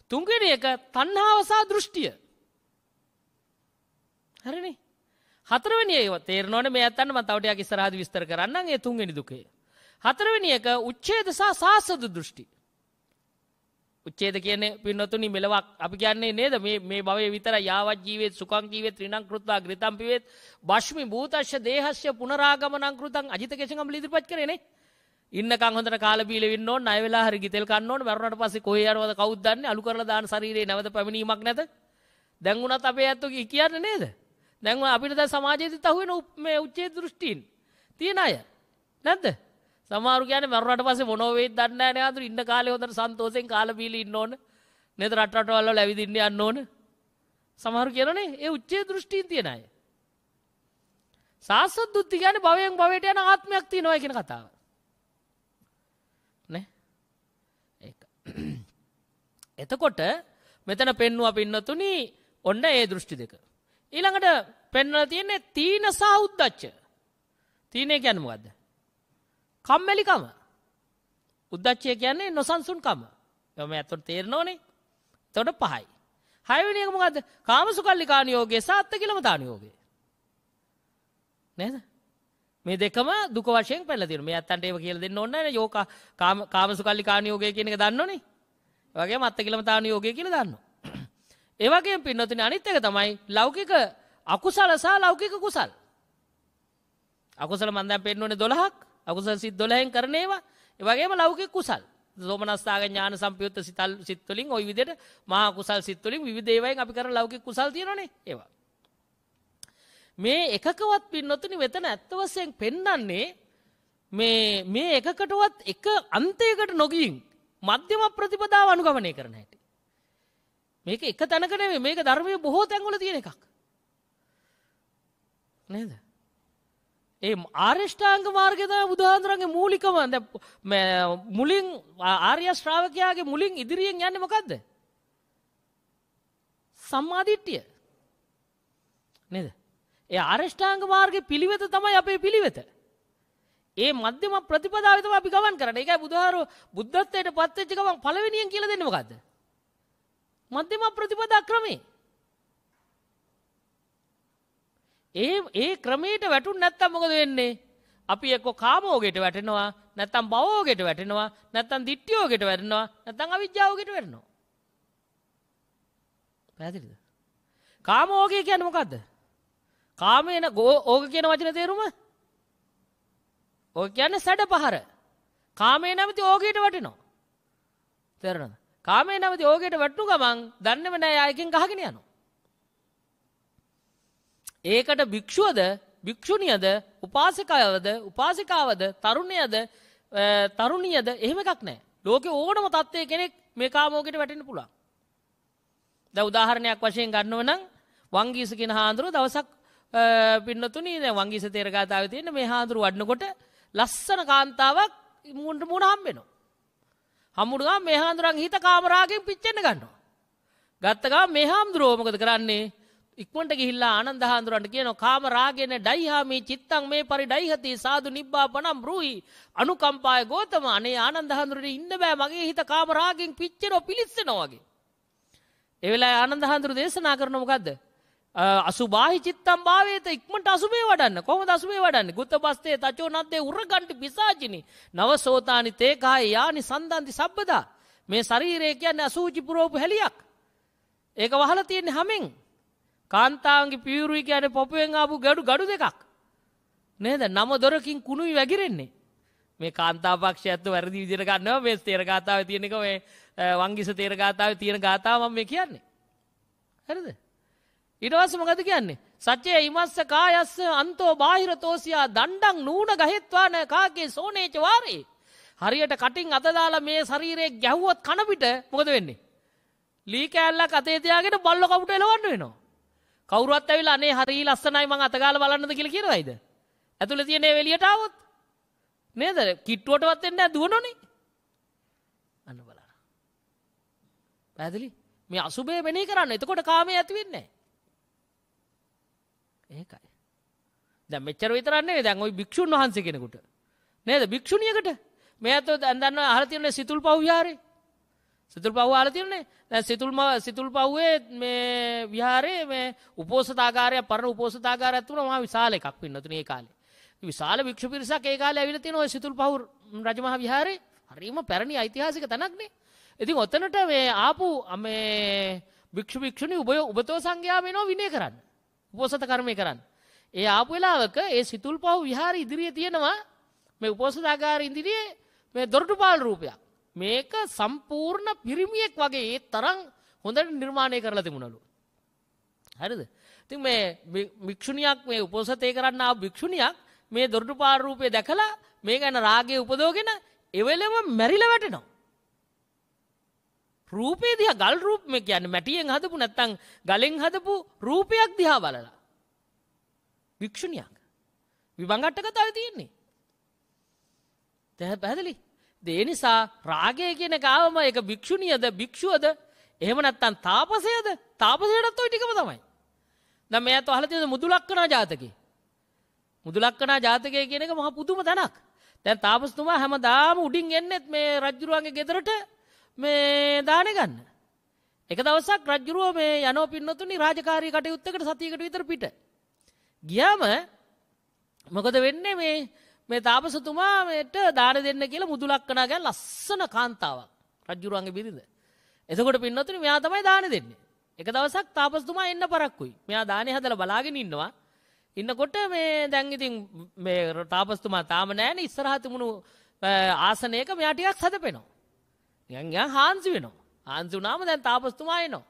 තුන්ගෙන එක තන්හාවසා දෘෂ්ටිය හරිනේ හතරවනි තේරනට මේ ඇතන්න මතවට කිස්රාද විස්තර කරන්න ඒ තුන්ගනි දුකේ හතරවෙනි එක උච්චේද සහ සාසද දෘෂ්ටි. උච්චේද කියන්නේ පින්නතුනි මෙලවක් අපි කියන්නේ නේද මේ මේ භවයේ විතර යාවත් ජීවෙත් සුඛං ජීවෙත් ඍණං කෘත්වා ග්‍රිතං පිවෙත් බෂ්මි භූතස්ස දේහස්ය පුනරාගමනං කෘතං අජිත කේශංගම් ලිදිපත් කරේ නේ. ඉන්නකන් හොඳට කාලා බීලා ඉන්න ඕන ණය වෙලා හරි ගිතෙල් කන්න ඕන මරුණාට පස්සේ කොහේ යනවද කවුද දන්නේ අලු කරලා දාන ශරීරේ නැවත පැමිණීමක් නැත. දැන් උනත් අපේ ඇත්තෝ කියන්නේ නේද? දැන් අපිට දැන් සමාජයේදීත් අහුවෙන මේ උච්චේ දෘෂ්ටීන් තියෙන අය නැද්ද? සමාරු කියන මැරුණට පස මොනොවේ දන්න නයාතුර ඉන්න කාලය හොඳට සන්තෝසයෙන් කාලපීල ඉන්න ඕන නෙත රටවල්ල ලැවිදින්න යන්න ඕන සමහරු කියනේ ඒ උච්චේ දෘෂ්ටීන් තියෙන අය. සාසත් දුත්ති ගැන භවයෙන් භවයට යන ආත්මයක් ති නොය කියෙන කතාව. එතකොට මෙතන පෙන්නුව පින්නතුනි ඔන්න ඒ දෘෂ්ටි දෙක. ඊළඟට පෙන්නල තියන්නේ තීන සහ උද්දච්ච. තීනය ගැනමගද. කම්මැලිකම උද්දච්චය කියන්නේ නොසන්සුන්කම යොම ඇතුට තේරනෝනේ තොට පහයි. හයවනික මොකද කාමසු කල්ලිකානයෝගේ සාත්ත කිලමතානයෝගේ. නේද? මේ දෙකම දුක වශයෙන් පැලදින මේ අත්තන්ට ඒව කියල දෙන්න ඔන්න යෝක කාමසු කල්ලිකානයෝගය කියනක දන්නනේ වගේ මත්ත කිලමතානයෝගය කියල දන්න. ඒවගේ පින්නතින අනිත් එක තමයි ලෞකික අකුසලසා ලෞකික කුසල්. අකුසල මන්දැන් පෙන්වන දොළහක් අකුසල් සිත් දොලහෙන් කරනේවා එවගේම ලෞකෙ කුසල් සෝමනස්ථාග ඥාන සම්පයුත්ත සිතල් සිත්තුලින් ඔයි විදිට මහා කුසල් සිත්තුලින් විදේවයි අපි කර ලෞකෙ කුසල් තියනේ ඒවා. මේ එකකවත් පින්නොතුනි වෙතන ඇත්තවසයෙන් පෙන්නන්නේ මේ එකකටවත් එක අන්තයකට නොගින් මධ්‍යම ප්‍රතිපදාව අනුගමනය කරන හැට. මේක එක තැනකනේ මේක ධර්මය බොහෝ තැන්ගල තියෙන එකක්. නේද? ඒ ආර්යෂ්ඨාංග මාර්ගය තමයි බුදුහාඳුරන්ගේ මූලිකම දැන් මේ මුලින් ආර්ය ශ්‍රාවකයාගේ මුලින් ඉදිරියෙන් යන්නේ මොකද්ද? සම්මා දිට්ඨිය. නේද? ඒ ආර්යෂ්ඨාංග මාර්ගයේ පිළිවෙත තමයි අපේ පිළිවෙත. ඒ මධ්‍යම ප්‍රතිපදාවේ තමයි අපි ගමන් කරන්නේ. ඒකයි බුදුහාරෝ බුද්ධත්වයට පත් වෙච්ච ගමන් පළවෙනියෙන් කියලා දෙන්නේ මොකද්ද? මධ්‍යම ප්‍රතිපදා ක්‍රමේ. ඒ ඒ ක්‍රමයට වැටුන් නැත්තම් මොකද වෙන්නේ? අපි එක්ක කාමෝගයට වැටෙනවා, නැත්තම් භවෝගයට වැටෙනවා, නැත්තම් ditthියෝගයට වැටෙනවා, නැත්තම් අවිජ්ජාෝගයට වැටෙනවා. පැහැදිලිද? කාමෝගය කියන්නේ මොකද්ද? කාමේන ඕග කියන වචන තේරුම? ඕක කියන්නේ සැඩ පහර. කාමේ නැමති ඕගයට වැටෙනවා. තේරෙනවද? කාමේ නැමති ඕගයට වැටුණු ගමන් දන්නේම නැහැ ආයකින් ගහගෙන යනවා. ඒකට භික්ෂුවද භික්‍ෂුණියද උපාසිකාවද උපාසිකාවද තරුණයද තරුණියද එහෙම එකක් නෑ ලෝක ඕනම තත්ත්වය කෙනෙක් මේ කාමෝකට වැටෙන පුළා. ද උදාහරණයක් වශයෙන් ගන්නව නම් වංගීසකෙන හාන්දුරුව දවසක් පින්නතුනි වංගිස තේරගාතාව තියෙන මේ හාදුරු වඩනකොට ලස්සන කාන්තාවක් මුන්ට මුණ හම්බෙනවා. හමුුරුගා මේ හාන්දුරන් හිත කාමරාගෙන් පිච්චෙන ගන්නවා. ගත්තකා මේ හාමුදුරුවෝමකද කරන්නේ ඉක්මට ගිහිල්ලා ආනන්දහාන්දුරන්ට කියනවා කාම රාගෙන ඩයිහාමි චිත්තං මේ පරි ඩයිහති සාදු නිබ්බාපනම් රූහි අනුකම්පාය ගෝතම අනේ ආනන්දහාන්දුරට ඉන්න බෑ මගේ හිත කාම රාගෙන් පිච්චෙනවා පිලිස්සෙනවා වගේ ඒ වෙලාවේ ආනන්දහාන්දුර දේශනා කරන මොකද්ද අසුභාහි චිත්තම් භාවේත ඉක්මට අසුභේ වඩන්න කොහොමද අසුභේ වඩන්නේ ගුතබස්තේ තචෝ නද්දේ උරගන්ටි පිසාචිනි නවසෝතානි තේකාය යානි සන්දන්ති සබ්බදා මේ ශරීරය කියන්නේ අසූචි පුරෝපු හැලියක් ඒක වහලා තියෙන්නේ හැමෙන් කාන්තාවගේ පියවරුයි කියන පොපුවෙන් ආපු ගඩු ගඩු දෙකක්. නේද නම දොරකින් කුණුයි වැගිරෙන්නේ. මේ කාන්තාපක්ෂ ඇත්ත වැරදි විදිර ගන්නවා මේ තේරගාතාව තියෙනක ඔය වංගිස තේරගාතාව තියෙන ගාතාවම මේ කියන්නේ. හරිද. ඉඩවස මොකද කියන්නේ. සච්චය ඉමස්ස කායස්ස අන්තෝ බාහිර තෝසියා දණ්ඩං නූන ගහෙත්වාන කාගේ සෝනේච වාරේ. හරියට කටින් අතදාලා මේ ශරීරයේ ගැහුවොත් කනපිට මොකද වෙන්නේ. ලී කෑල්ලක් අතේතියාගෙන බල්ල කපුට එලවන්න වෙනවා. කවුරුවත් ඇවිල්ලා අනේ හරි ලස්සනයි මං අතගාලා බලන්නද කියලා කියනවයිද? ඇතුළේ තියෙන ඒ එළියට ආවොත් නේද? කිට්ටුවටවත් එන්නේ නැහැ දුවනෝනේ. අන්න බලන්න. පැහැදිලි? මේ අසුබය මෙනෙහි කරන්න. එතකොට කාමයේ ඇති වෙන්නේ නැහැ. ඒකයි. දැන් මෙච්චර විතරක් නෙවෙයි දැන් ওই භික්ෂුන් වහන්සේ කෙනෙකුට නේද? භික්ෂුණියකට මේ අතෝ දැන් දන්නවා අහලා තියෙන සිතුල්පව් විහාරේ සිතුල් පව් ආලතියන්නේ දැ සිතුල්ම සිතුල් පව්වේ මේ විහාරේ මේ උපෝසතාකාරය පරණ උපෝසතාකාරඇත්තුන ම විශාල එකක් පින්නතුන ඒ කාලේ විශාල වික්ෂ පිරිසක් ඒ කාල ඇවිලති නො සිතුල් පවුර රජමහ විහාරේ හරීම පැරණි ඓතිහාසික තැනක්නේ ඉතින් ඔත්තනට මේ ආපු අමේ භික්ෂ භික්ෂණි උබය උබතෝ සංඝයා වෙනෝ විනය කරන්න උපෝසත කර්මය කරන්න ඒ ආපු වෙලාවක ඒ සිතුල් පහු විහාර ඉදිරියේ තියෙනවා මේ උපෝසතාකාර ඉදිරියේ මේ දොරටු පාල් රූපයක් මේක සම්පූර්ණ පිරිමියෙක් වගේ ඒ තරම් හොඳට නිර්මාණය කරලා තිබුණලු. හරිද? ඉතින් මේ භික්ෂුණියක් මේ උපෝසතේ කරන්න ආව භික්ෂුණියක් මේ දොරටුපාර රූපය දැකලා මේ ගැන රාගය උපදවගෙන එවෙලෙම මැරිලා වැටෙනවා. රූපේ දිහා ගල් රූප මේ කියන්නේ මැටියෙන් හදපු නැත්නම් ගලෙන් හදපු රූපයක් දිහා බලලා භික්ෂුණියක් විභංගට්ට කතාවේ තියෙන්නේ. දැන් පැහැදිලි? දේ නිසා රාගය කියන ගාවම එක භික්‍ෂුණියද භික්‍ෂුවද එහෙම නැත්තන් තාපසයද තාපසයටත් ඔයි ටිකම තමයි. ද මෙයත් අහලතිද මුදුලක්කනා ජාතක. මුදුලක්කනා ජාතකය කියන එක මහ පුදුම තැනක්. තැන් තාපස්තුමා හැම දාම උඩින් එන්නෙත් මේ රජ්ජුරුවන්ගේ ගෙදරට මේ දාන ගන්න. එක දවසක් රජ්ජුරුව මේ යනෝ පින්නතුනි රාජකාරී කටයුත්තකට සතියකට විතර පිට. ගියාම මොකද වෙන්නේ මේ මේ තාපසතුමාට දාන දෙන්න කියලා මුදුලක්කනාගැ ලස්සන කාන්තාවක් රජ්ජුරුවන්ගේ බිරිඳ. එතකොට පින්නතුන මෙයා තමයි දාන දෙන්නේ. එක දවසක් තාපසතුමා එන්න පරක්කුයි. මෙයා දානය හදල බලාගෙන ඉන්නවා. ඉන්නකොට මේ දැන්ඉතින් මේ තාපස්තුමා තාම නෑන ඉස්සරහතිමුණු ආසනයක මෙයාටිකක් සතපෙනවා. යංයා හාන්සි වෙනවා. ආන්සි වනාම දැන් තාපස්තුමායනවා.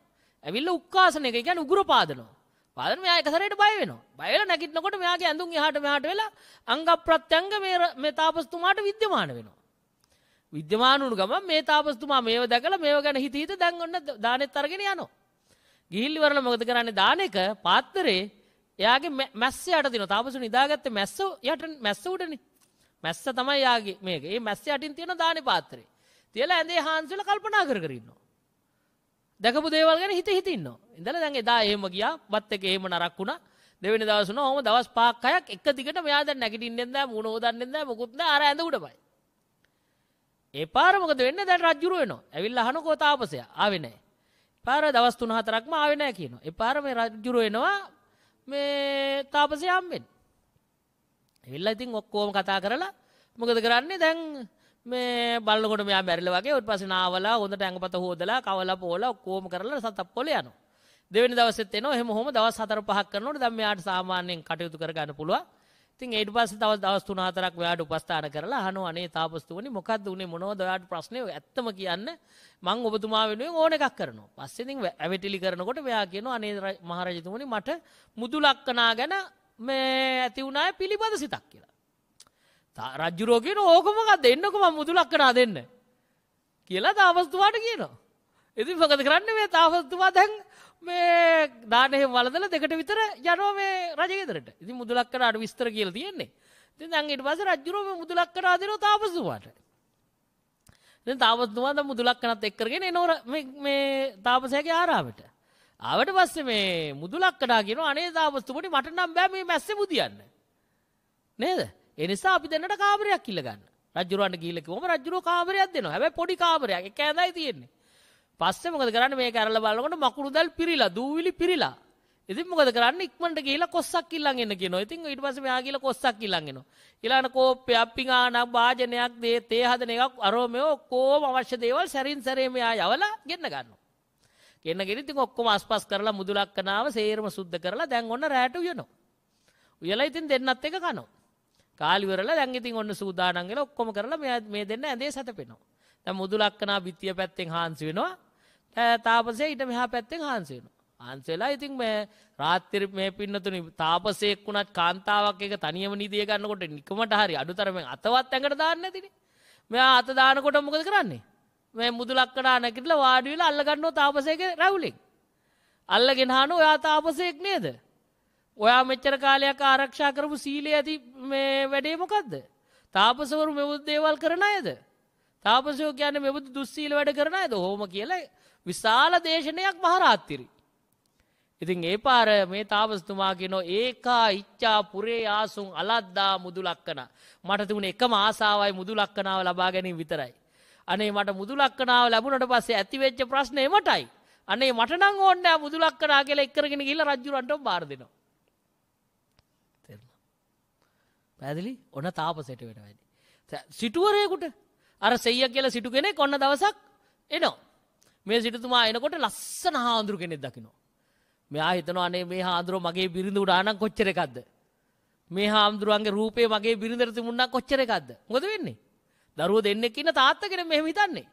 ඇවිල්ල උක්කාසනය එක ගැන උගුර පාදනවා. පාදන මෙයා එකසරයට බය වෙනවා. බය වෙලා නැගිටිනකොට මෙයාගේ ඇඳුම් එහාට මෙහාට වෙලා අංග ප්‍රත්‍යංග මේ මේ තාපස්තුමාට විද්‍යමාන වෙනවා. විද්‍යමාන වුණු ගමන් මේ තාපස්තුමා මේව දැකලා මේව ගැන හිත හිත දැන් ඔන්න දානෙත් අරගෙන යනවා. ගිහිල්ලි වරලා මොකද කරන්නේ දාන එක පාත්‍රේ එයාගේ මැස්ස යට දිනවා. තාපසුන් නිදාගත්තේ මැස්ස යට මැස්ස උඩනේ. මැස්ස තමයි යාගේ මේක. ඒ මැස්ස යටින් තියෙන දානේ පාත්‍රේ. තියලා ඇඳේ හාන්සිල කල්පනා කර කර ඉන්නවා. දැකපු දේවල් ගැන හිත හිතන්නවා. ඉඳල දැන් එදා එහෙම ගියා බත් එක එහෙම නරක් වුණා. දෙවෙනි දවස් වුණා ඔහම දවස් පහක් හයක් එක දිගට මෙයා දැන් නැගිටින්නෙන් නෑ මුණ හොදන්නෙන් නෑ මොකුත් නෑ අර ඇඳ උඩමයි. ඒ පාර මොකද වෙන්නේ දැන් රජ්ජුරු වෙනවා. ඇවිල්ලා අහනකෝ තාපසයා ආවේ නෑ. පාර දවස් තුන හතරක්ම ආවේ නෑ කියනවා. ඒ පාර මේ රජ්ජුරු වෙනවා මේ තාපසයා හම්බෙන්න. ඇවිල්ලා ඉතින් ඔක්කොම කතා කරලා මොකද කරන්නේ දැන් මේ බලකොට මෙයා මැරිල වගේ ඔට පස නාවලා හොඳට ඇඟපත හෝදලා කවල පෝල කෝම කරලා සත පොල යන දෙවනි දවසත් එන හෙම හොම දවස් හතර පහක් කරනට දම් යාට සාමාන්‍යයෙන් කටයුතු කරගන්න පුළුව තින් ඒට පස දව දවස්තු නාතරක් ඔයාට උපස්ථාන කරලා හනු අනේ තාපස්තුවනි මොකක්ද වුණේ මොනෝදයාට ප්‍රශ්නය ඇත්තම කියන්න මං ඔබතුමා වෙනුවෙන් ඕන එකක් කරනවා පස්සෙතින් ඇවිටිලි කරනකොට මෙයා කියන අනේ මහරජතුමනි මට මුදු ලක්කනා ගැන මේ ඇති වුණය පිළිබඳ සිතක් කියලා රජ්ජුරෝ කියන ඕකමකක් දෙන්නකම මුදුලක් කනා දෙන්න. කියලා තාපස්තුවාට කියනවා. ඉතින් මොකද කරන්න මේ තාපස්තුවා දැන් මේ දානෙහෙ වලදල දෙකට විතර යනවා මේ රජගෙදරට. ඉතින් මුදුලක් කනාට විස්තර කියලා තියෙන්නේ. ඉතින් දැන් ඊට පස්සේ රජ්ජුරෝ මේ මුදුලක් කනා දෙනවා තාපස්තුවාට. ඉතින් තාපස්තුවා දැන් මුදුලක් කනත් එක්කගෙන එනවා මේ මේ තාපසයාගේ ආරාමයට. ආවට පස්සේ මේ මුදුලක් කනා කියනවා අනේ තාපස්තුමනි මට නම් බෑ මේ මැස්සේ මුදියන්න. නේද? එනිසා අපි දෙන්නට කාමරයක් කිල්ල ගන්න රජරුවන්න ගීලකවම රජරුව කාමරයක් දෙනවා හැබැයි පොඩි කාමරයක් එක ඇඳයි තියෙන්නේ පස්සේ මොකද කරන්න මේ කරල බලකොට මකුරු දැල් පිරිලා දූවිලි පිරිලා ඉතින් මොකද කරන්න ඉක්මට කියලා කොස්සක් ඉල්ලන් එන්න කියනවා ඉතින් ඊට පස්සේ මෙයා කියලා කොස්සක් ඉල්ලන් එනවා ඊළඟ කෝප්පයක් පිඟානක් වාජනයක් දේ තේ හදන එකක් අරෝමේ ඔක්කොම අවශ්‍ය දේවල් සැරින් සැරේ මෙයා යවලා ගෙන්න ගන්නවා ගෙන්න ගෙන ඉතින් ඔක්කොම අස්පස් කරලා මුදුලක්කනාව සේරම සුද්ධ කරලා දැන් ඔන්න රැට උයනවා උයලා ඉතින් දෙන්නත් එක කනවා කාලිවරලා දැන් ඉතින් ඔන්න සූදානම් වෙලා ඔක්කොම කරලා මෙයා මේ දෙන්න ඇඳේ සැතපෙනවා. දැන් මුදු ලක්කනා පිටිය පැත්තෙන් හාන්සි වෙනවා. තාපසයා ඊට මෙහා පැත්තෙන් හාන්සි වෙනවා. හාන්සි වෙලා ඉතින් මේ රාත්‍රී මේ පින්නතුනි තාපසයෙක් වුණත් කාන්තාවක් එක තනියම නිදිය ගන්නකොට නිකමට හරි අඩුතරමෙන් අතවත් ඇඟට දාන්න නැතිනේ. මෙයා අත දානකොට මොකද කරන්නේ? මේ මුදු ලක්කනා නැගිටලා වාඩි වෙලා අල්ල ගන්නවා තාපසයාගේ රැවුලෙන්. අල්ලගෙන හාන ඔයා තාපසයෙක් නේද? ඔයා මෙච්චර කාලයක් ආරක්ෂා කරපු සීලේ ඇති වැඩේ මොකක්ද. තාපසවරු මෙබුද් දේවල් කරන අයද. තාපසයෝ කියන්න මෙබුදු දුස්සීල වැඩ කරන ඇද හෝම කියලා විශාල දේශනයක් මහරාත්තිරි. ඉතින් ඒ පාර මේ තාපස්තුමා කියනෝ ඒකා ඉච්චා පුරේ ආසුන් අලද්දා මුදු ලක්කන. මට තිබුණ එකම ආසාවයි මුදු ලක්කනාව ලබා ගැනීම විතරයි. අනේ මට මුදු ලක්කනාව ලැබුණට පස්සේ ඇතිවෙච්ච ප්‍රශ්නය මටයි. අනේ මටනං ඕන්නෑ මුදු ලක්කනා කියලා එක්කරගෙන ගිල්ල රජුරන්ට බාර දෙනවා. පැදිලි ඔන්න තාපසට වෙන වැඩි. සිටුවරයකුට අර සෙය කියල සිටු කෙනෙ කොන්න දවසක් එනවා. මේ සිටතුමා එනකොට ලස්සන හාන්දුරු කෙනෙක් දකිනවා. මෙයා හිතනවා අනේ මේ හාදුරුව මගේ බිරිඳ උඩානම් කොච්චර එකක්ද. මේ හාමුදුරුවන්ගේ රූපේ මගේ බිරිඳර තිමුණක් කොච්චර එකක්ද ගොද වෙන්නේ. දරුව දෙන්නෙක් ඉන්න තාත්ත කෙන මෙහෙම හිතන්නේ.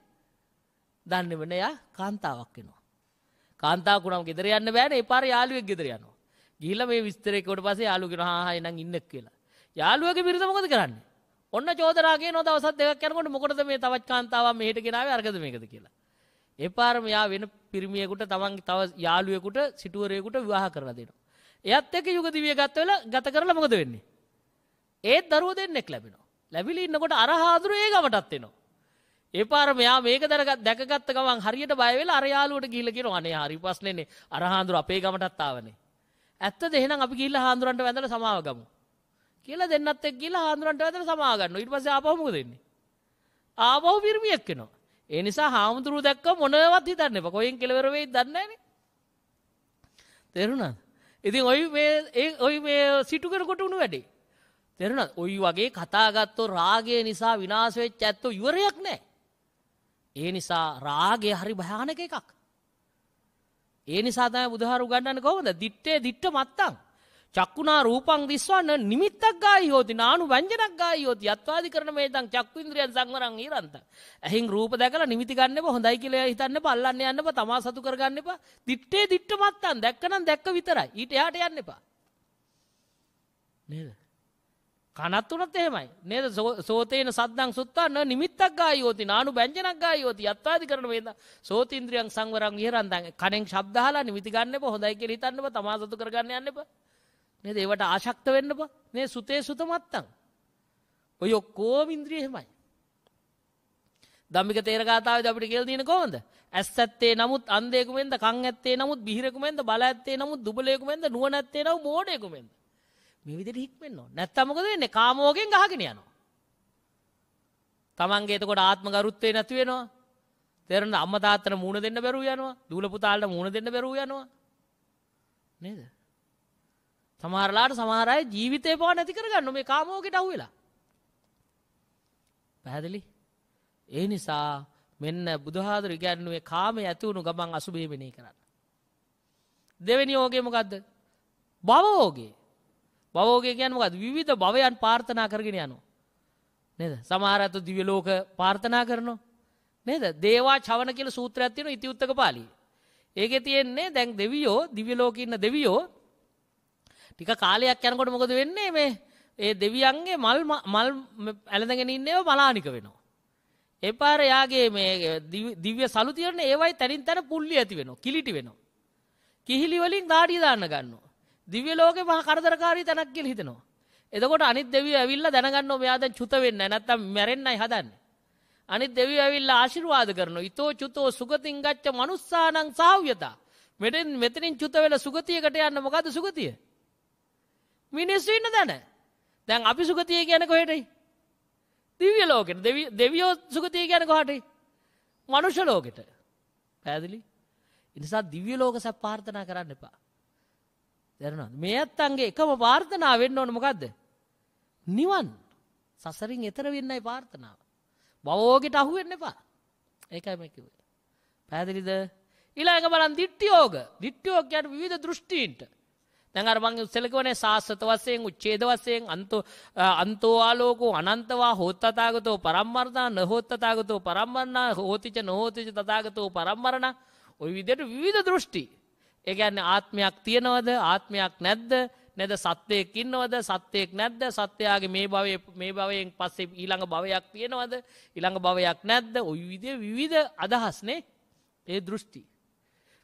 දන්න වෙන එයා කාන්තාවක් වෙනවා. කාන්තාවකුණම් ගෙදර යන්න බෑන එපාර යාළුවෙක් ගෙදර යනවා. ගිහිල්ලා මේ විස්තරයකට පස්සේ යාළුවගෙන හා එනම් ඉන්නක් කියලා. යාළුවගේ බිරිඳ මොකද කරන්නේ? ඔන්න චෝදනා කියනවා දවස් දෙකක් යනකොට මොකටද මේ තවත් කාන්තාවක් මෙහෙට ගෙනාවේ අරකද මේකද කියලා. එපාරම යා වෙන පිරිමියෙකුට තමන් තව යාළුවෙකුට සිටුවරයෙකුට විවාහ කරලා දෙනවා. එයත් එක්ක යුග දිවිය ගත වෙලා ගත කරලා මොකද වෙන්නේ? ඒත් දරුවෝ දෙන්නෙක් ලැබෙනවා. ලැබිලි ඉන්නකොට අර හාදුරු ඒ ගමටත් එනවා. එපාරම යා මේක දරගත් දැකගත්ත ගමන් හරියට බය වෙලා අර යාළුවට ගිහිල්ලා කියනවා අනේ හරි ප්‍රශ්නේනේ අර හාඳුරු අපේ ගමටත් ආවනේ. ඇත්තද එහෙනම් අපි ගිහිල්ලා හාඳුරන්ට වැඳලා සමාව ගමු. කියලා දෙන්නත් එක් කියලා හාමුදුරන්ට අතර සමාගන්න ඉට පස ආපහමක දෙන්නේ. ආපහු පිරිමියක් වෙනවා. ඒ නිසා හාමුදුරුව දැක්ක මොනවත් හිතන්න එප කොයින් කෙලවරවෙයි දන්නන තෙරුණා. ඉතින් ඔයි ඔයි මේ සිටුකර කොට උණු වැඩේ. තෙරුණ ඔයි වගේ කතාගත්තෝ රාගය නිසා විනාශවෙච් ඇත්තෝ යුවරයක් නෑ. ඒ නිසා රාගය හරි භයානක එකක්. ඒ නිසා තම බුදහාරු ගන්නන්න කොහොද දිට්ටේ දිට්ට මත්තං. චක්කුණා රූපං විස්වන්න නිමිත්තක් ගායි හෝති නානු වංජනක් ගායි හෝති අත්වාදි කරන මේ දන් චක්කු ඉන්ද්‍රියන් සංවරං ඊරන්ත. ඇහින් රූප දැකලා නිමිති ගන්න එපා හොඳයි කියලා හිතන්න එපා අල්ලන්න යන්න එපා තමා සතු කරගන්න එපා. දිත්තේ දිට්ට මත්තන් දැක්කනම් දැක්ක විතරයි. ඊට එහාට යන්න එපා. නේද? කනත් උනත් එහෙමයි. නේද? සෝතේන සද්දං සුත්තන්න නිමිත්තක් ගායෝති නානු බෙන්ජනක් ගායෝති යත්වාදි කරන වේද සෝතීන්ද්‍රියන් සංවරං විහරන්තං කණෙන් ශබ්ද අහලා නිමිති ගන්න එපා හොඳයි කියලා හිතන්න එපා තමා සතු කරගන්න යන්න එපා. නේද ඒවට ආශක්ත වෙන්න බෑ මේ සුතේ සුතමත්තං ඔය ඔක්කොම ඉන්ද්‍රිය එහෙමයි ධම්මික තේර ගාථාවේදී අපිට කියලා තියෙන කොහොමද ඇස් ඇත්තේ නමුත් අන්ධයෙකුමෙන්ද කන් ඇත්තේ නමුත් බිහිරෙකුමෙන්ද බල ඇත්තේ නමුත් දුබලයෙකුමෙන්ද නුවණ ඇත්තේ නමුත් මෝඩයෙකුමෙන්ද මේ විදිහට හික්මෙන්න ඕන නැත්තම් මොකද වෙන්නේ කාමෝගෙන් ගහගෙන යනවා තමන්ගේ එතකොට ආත්ම ගරුත්වේ නැති වෙනවා තේරෙනවද අම්මා තාත්තට මූණ දෙන්න බැරුව යනවා දූල පුතාලට මූණ දෙන්න බැරුව යනවා නේද සමහරලාට සමහර අය ජීවිතේ පවා නැති කරගන්න මේ කාමෝකෙට අහුවෙලා. පැහැදිලි? ඒ නිසා මෙන්න බුදුහාදුර ඉගැන්නුවේ කාමයේ ඇති වුණු ගමන් අසුභය මෙනෙහි කරන්න. දෙවෙනි ඕගේ මොකද්ද? භවෝගේ. භවෝගේ කියන්නේ මොකද්ද? විවිධ භවයන් ප්‍රාර්ථනා කරගෙන යනවා. නේද? සමහර අය දිව්‍ය ලෝක ප්‍රාර්ථනා කරනවා. නේද? දේවා චවන කියලා සූත්‍රයක් තියෙනවා ඉති උත්තක පාළියේ. ඒකේ තියෙන්නේ දැන් දෙවියෝ දිව්‍ය ලෝකේ ඉන්න දෙවියෝ ටික කාලයක් යනකොට මොකද වෙන්නේ මේ ඒ දෙවියන්ගේ මල් මල් ඇලඳගෙන ඉන්නව මලානික වෙනවා. එපාර යාගේ මේ දිව්‍ය සලු තියෙන ඒවයි තැනින් තැන පුල්ලි ඇති වෙනවා කිලිටි වෙනවා. කිහිලි වලින් දාඩිය දාන්න ගන්නවා. දිව්‍ය ලෝකේ මහා කරදරකාරී තැනක් කියලා හිතනවා. එතකොට අනිත් දෙවියෝ ඇවිල්ලා දැනගන්නවා මෙයා දැන් චුත වෙන්න නැත්තම් මැරෙන්නයි හදන්නේ. අනිත් දෙවියෝ ඇවිල්ලා ආශිර්වාද කරනවා. ඊතෝ චුතෝ සුගතින් ගච්ඡ manussානං සාහ්‍යතා. මෙතෙන් මෙතනින් චුත වෙලා සුගතියකට යන්න මොකද්ද සුගතිය? මිනිස්සු ඉන්න දැන. දැන් අපි සුගතිය කියන කොහෙටයි. දිව්‍ය ලෝකෙට දෙවියෝ සුගතිය කියන කොහටයි. මනුෂ්‍ය ලෝකෙට. පැදිලි. ඉනිසා දිව්‍ය ලෝක සැප පාර්ථනා කරන්න එපා. දැරනවා මේ ඇත්තන්ගේ එකම පාර්ථනා වෙන්න ඕන මොකක්ද. නිවන් සසරින් එතර වෙන්නයි පාර්ථනාව. බවෝගෙට අහුවෙන්න එපා. ඒකයි මැකිව. පැදිලිද ඊළඟ බලන් දිට්ටියෝග දිට්ටියෝග කියන විධ දෘෂ්ටීන්ට දැන් අර මං ඉස්සෙල්ලා කිව්වනේ සාස්වත වශයෙන්, උච්ඡේද වශයෙන්, අන්තෝ අන්තෝ ආලෝකෝ අනන්තවා හෝත්තතාගතෝ පරම්මරණා නහෝත්තතාගතෝ පරම්මරණා හෝතිච නොහෝතිච තථාගතෝ පරම්මරණා ওই විදිහට විවිධ දෘෂ්ටි. ඒ කියන්නේ ආත්මයක් තියනවද? ආත්මයක් නැද්ද? නැද සත්වයෙක් ඉන්නවද සත්වයෙක් නැද්ද සත්වයාගේ මේ භවය මේ භවයෙන් පස්සේ ඊළඟ භවයක් තියෙනවද ඊළඟ භවයක් නැද්ද ඔය විදිය විවිධ අදහස්නේ ඒ දෘෂ්ටි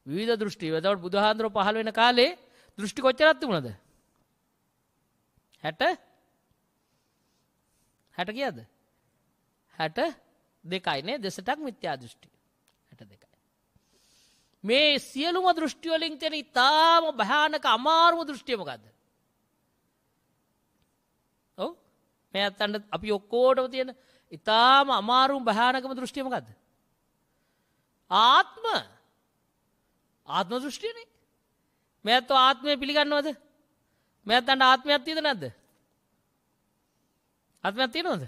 විවිධ දෘෂ්ටි වෙදවට බුදුහාන්දුර පහළ වෙන කාලේ දෘෂ්ටි කොච්චරක් තිබුණද? 60 60 කීයද? 62යි නේ දෙසටක් මිත්‍යා දෘෂ්ටි. 62යි. මේ සියලුම දෘෂ්ටි වලින් තියෙන ඊටාම භයානක අමාරුම දෘෂ්ටිය මොකද්ද? ඔව් මේ අතන අපි ඔක්කොටම තියෙන ඊටාම අමාරුම භයානකම දෘෂ්ටිය මොකද්ද? ආත්ම ආත්ම දෘෂ්ටියනේ මෙත්ව ආත්මය පිළිගන්නවද මෙත්තන්ට ආත්මයක් තියද නැද්ද ආත්මයක් තියෙනවද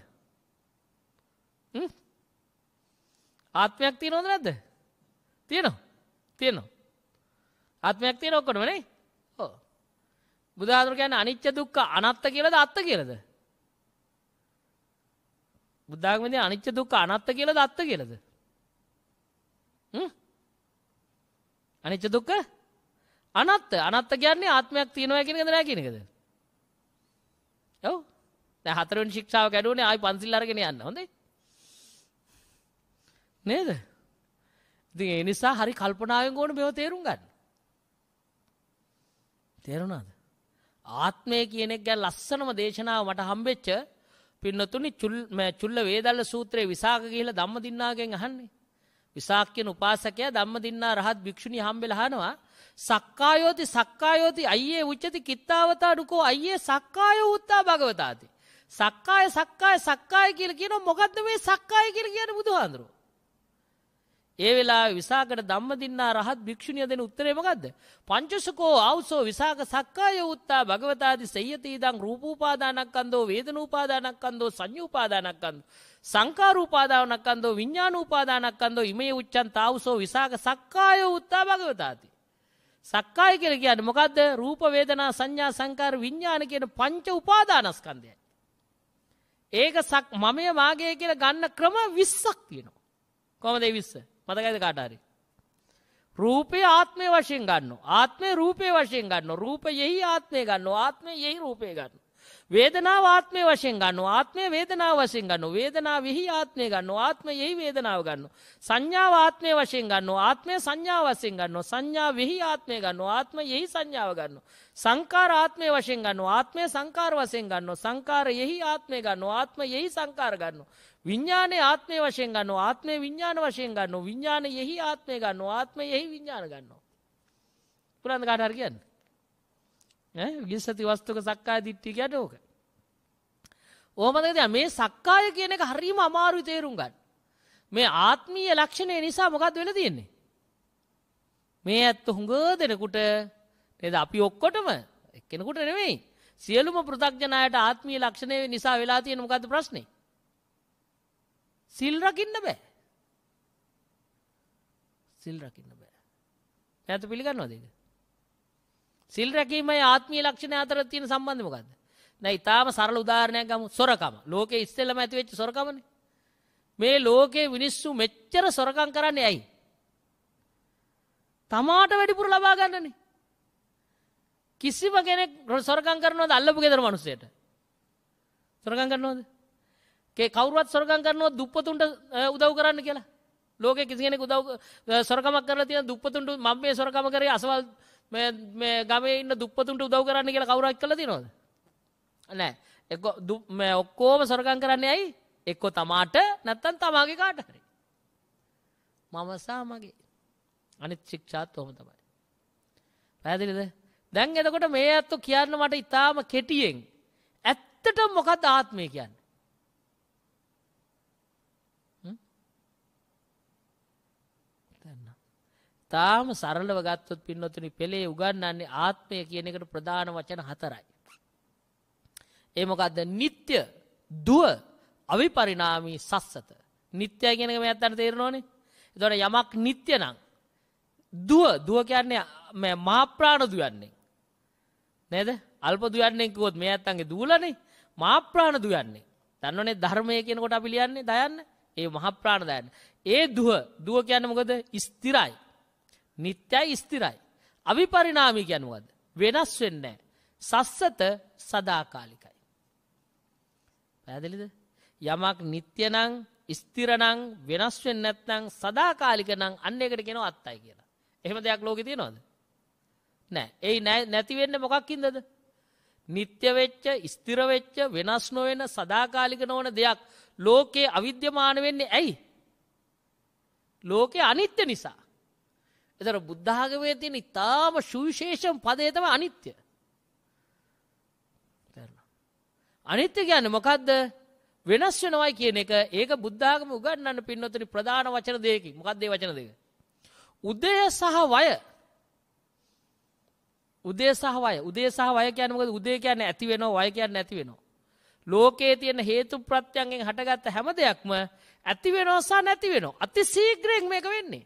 ආත්මයක් තියෙනවද නැද්ද තියෙනවා තියෙනවා ආත්මයක් තියෙන ඔක්කොටම නේ ඕ බුදුහාමුදුරු කියන්නේ අනිච්ච දුක්ඛ අනාත්ත කියලාද අත්ත කියලාද බුද්ධාගමදී අනිච්ච දුක්ඛ අනාත්ත කියලාද අත්ත කියලාද හ්ම් අනිච්ච දුක්ඛ අනත්ත අනත්ත කියන්නේ ආත්මයක් තියෙනවා කියෙන දනා කියනකද. ඇව් හතරෙන් ශික්ෂාව කැඩුවනේ ආයි පන්සිල් අරගෙන යන්න හොඳේ නේද ඉති ඒ නිසා හරි කල්පනාවෙන් ඕන බෙව තේරුම් ගන්න තේරුණාද ආත්මය කියනෙක් ගැ ලස්සනම දේශනාව මට හම්බෙච්ච පින්නතුනි චුල්ල වේදල්ල සූත්‍රයේ විසාක කියල දම්ම දින්නාගෙන් අහන්නේ විසාක්‍යන උපාසකය දම්ම දින්නා රහත් භික්ෂුණි හම්බෙල හනවා සක්කායෝති සක්කායෝති අයියේ උච්චති කිත්තාවතාඩුකෝ අයියේ සක්කාය උත්තා භගවතාති. සක්කාය සක්කාය සක්කාය කියල කියන මොකක්ද මේ සක්කාය කියල කියන බුදුහාන්දුරු. ඒ වෙලා විසාකට දම්ම දින්නා රහත් භික්ෂුණිය දෙන උත්තරේමකක්ද. පංචසකෝ අවසෝ විසාක සක්කාය උත්තා භගවතාදි සයතීදං රූපූපාදානක්කන්දෝ වේදනූපාදානක්කන්දෝ සංයූපාදානක්කන්ද. සංකාරූපාදාවනක්කන්දෝ විඤ්ඥානූපාදානක්කන්දෝ ඉමේ උච්චන් තාවසෝ විසාක සක්කාය උත්තා භගවතාති. සක්කාය කියලා කියන්නේ මොකද්ද? රූප වේදනා සංඥා සංකාර විඥාන කියන පංච උපාදානස්කන්ධයයි. ඒක සක් මමයේ මාගේ කියලා ගන්න ක්‍රම 20ක් තියෙනවා. කොහමද ඒ 20? මතකයිද කාට හරි? රූපය ආත්මය වශයෙන් ගන්නවා. ආත්මය රූපය වශයෙන් ගන්නවා. රූපයෙහි ආත්මය ගන්නවා. ආත්මයෙහි රූපය ගන්නවා. වේදනාව ආත්මය වශයෙන් ගන්න ආත්මය වේදනාව වශයෙන් ගන්න වේදනා විහි ආත්මය ගන්න ආත්ම යයි වේදනාව ගන්න. සංඥාව ආත්මය වශයෙන් ගන්න ආත්මය සංඥාව වශයෙන් ගන්න සංඥා විහි ආත්මය ගන්න ආත්ම යහි සංඥාව ගන්න. සංකාර ආත්මය වශයෙන් ගන්න ආත්මය සංකාර වශයෙන් ගන්න සංකාර යහි ආත්මය ගන්න ආත්ම යහි සංකාර ගන්න. විඤ්ඥානය ආත්මය වශයෙන් ගන්න ආත්මය විඤ්ඥාන වශයෙන් ගන්න විඤ්ඥාන යහි ආත්මය ගන්න ආත්ම යහි විඤ්ඥාන ගන්න. පුරන්ද කාටහර කියන්න. විස්සති වස්තුක සක්කා දිට්ටි කියට ඕක. ඕමතකද මේ සක්කාය කියන එක හරීම අමාරු තේරුම් ගන්න. මේ ආත්මීය ලක්ෂණය නිසා මොකක්ද වෙලා තියෙන්නේ. මේ ඇත්ත හුඟ දෙනකුට නේද අපි ඔක්කොටම එක්කෙනෙකුට නෙවෙයි. සියලුම පෘථග්ජනයට ආත්මීය ලක්ෂණය නිසා වෙලා තියෙන මොකද ප්‍රශ්නේ? සිල් රකින්න බෑ. සිල් රකින්න බෑ. නැත පිළිගන්නවද ඒක? සිල් රැකීමයි ආත්මීය ලක්ෂණ අතර තියෙන සම්බන්ධය මොකද්ද? දැන් ඊටාම සරල උදාහරණයක් ගමු සොරකම. ලෝකේ ඉස්සෙල්ලම ඇති වෙච්ච සොරකමනේ. මේ ලෝකේ මිනිස්සු මෙච්චර සොරකම් කරන්නේ ඇයි? තමාට වැඩිපුර ලබා ගන්නනේ. කිසිම කෙනෙක් සොරකම් කරනවද අල්ලපු ගෙදර මිනිස්සයට? සොරකම් කරනවද? කේ කවුරුවත් සොරකම් කරනවද දුප්පතුන්ට උදව් කරන්න කියලා? ලෝක කිසිෙනෙ උදව් සොරකමක් කර තිය දුපතුන්ට මම මේ සොරකම කරේ අසවල් ගමන්න දුපතුන්ට උදව් කරන්න කියලා කවරක් කල තිනොද නෑ එක ඔක්කෝම සොරකන් කරන්න ඇයි එක්කො තමාට නැත්තන් තමාගේ කාට හරි මමසා මගේ අනිත් ශික්ෂාත් හොම තමයි පැදිලිද දැන් එතකොට මේ ඇත්තු කියන්න මට ඉතාම කෙටියෙන් ඇත්තට මොකත් ආත්මය කියන්න ඉතාම සරලව ගත්තොත් පින්නොතුනි පෙළේ උගන්නන්නේ ආත්මය කියන එකට ප්‍රධාන වචන හතරයි. ඒමකක්ද නිත්‍ය දුව අවිපරිනාමී සස්සත. නිත්‍යය ගෙනක ඇත්තන තේරනෝනේ දොට යමක් නිත්‍ය නං. දුව දුව කියන්නේ මාප්‍රාණ දුයන්නේ. නේද අල්ප දුයන්නේ කෝත් මේ ඇත්තන්ගේ දූලනේ මාප්‍රාණ දුයන්නේ. දන්නනේ ධර්මය කියනකොට අපිලියන්නේ දයන්න ඒ මහප්‍රාණ දයන්න. ඒ දුව දුව කියන්න මොකද ස්තිරයි. නිත්‍යයි ස්තිරයි. අවිපරිනාමි ගැනුවද. වෙනස් වෙන්නේ. සස්සත සදාකාලිකයි. පැදලිද යමක් නිත්‍යනං ස්තිරනං වෙනස්වෙන් නැත්නං සදාකාලිකනං අන්න එකට කෙන අත්තයි කියලා. එහෙම දෙයක් ලෝක තියෙනවාද. නෑ ඒ නැතිවෙන්න මොකක්කින්දද. නිත්‍යවෙච්ච ස්තිරවෙච්ච වෙනස් නොවෙන සදාකාලික නොවන දෙයක් ලෝකයේ අවිද්‍යමාන වෙන්නේ ඇයි. ලෝකයේ අනිත්‍ය නිසා. එතර බුද්ධාගමේ තියෙන ඉතාම සුවිශේෂම් පදේ තම අනිත්‍ය. අනිත්‍ය ගැන මොකක්ද වෙනස් වෙනවයි කියන එක ඒක බුද්ධාගම උගන්නන්න පින්නොතන ප්‍රධාන වචන දෙයකි මොකක්දේ වචන දෙක. උදය සහ වය උදේ සහ වය උදේ සහ වය කියනමකද උදේ කියන්න ඇති වෙනවා වය කියන්න ඇති වෙනවා. ලෝකයේ තියෙන හේතු ප්‍රත්‍යන්ගෙන් හටගත්ත හැම දෙයක්ම ඇති වෙනෝසා නැති වෙනවා. අති සීග්‍රයෙන් මේක වෙන්නේ.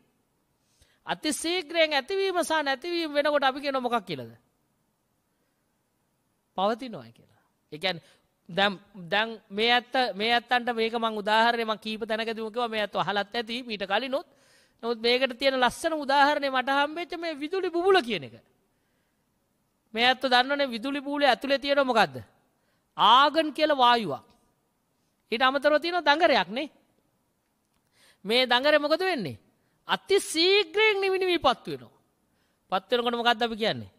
අති සීග්‍රයෙන් ඇතිවීම සහ නැතිවීම වෙනකොට අපි කිය නොමොකක් කියලද. පවති නොයි කියලා. එකන් දැන් මේ ඇත්ත මේ ඇත්තන්ට මේක මං උදාහරයම කීප තැනකතිමකව මේ ඇත්තු හලත් ඇති මීට කලිනොත් නොත් මේකට තියෙන ලස්සන උදාහරණය මට හම්බේච්ච මේ විදුලි බුල කියන එක. මේ ඇත්ත දන්නනේ විදුලි බූලේ ඇතුළේ තියෙන මොකක්ද. ආගන් කියල වායුවක්. හිට අමතරව තියෙන දඟරයක් නේ. මේ දඟර මොකද වෙන්නේ. අති සීග්‍රයෙන් නිමිනිමී පත්වෙනවා. පත්වෙනකොට මොකක්ද අපි කියන්නේ.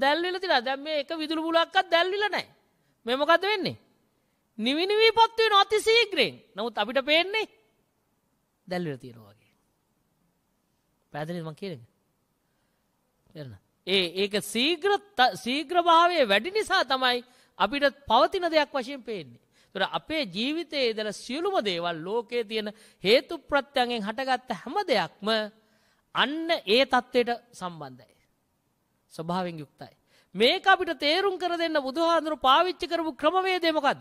දැල්විල තිලා දැම් මේ එක විදුරු පුලක්කත් දැල්විල නෑ මෙමකද වෙන්නේ. නිවිනිවී පත්වෙන අති සීග්‍රයෙන් නමුත් අපිට පේන්නේ දැල්විල තියෙනවාගේ. පැදනිම කියරෙන. එරන. ඒ ඒක සීග්‍ර සීග්‍රභාවය වැඩි නිසා තමයි අපිට පවතින දෙයක් වශයෙන් පේන්නේ. තුර අපේ ජීවිතයේ දල සියලුම දේවල් ලෝකයේ තියෙන හේතු ප්‍රත්‍යයන්ගෙන් හටගත්ත හැම දෙයක්ම අන්න ඒ තත්ත්වයට සම්බන්ධයි. ස්වභාවෙන් යුක්තයි. මේක අපිට තේරුම් කර දෙන්න බුදුහාඳුරු පාවිච්චි කරපු ක්‍රමවේදේමකක්ද.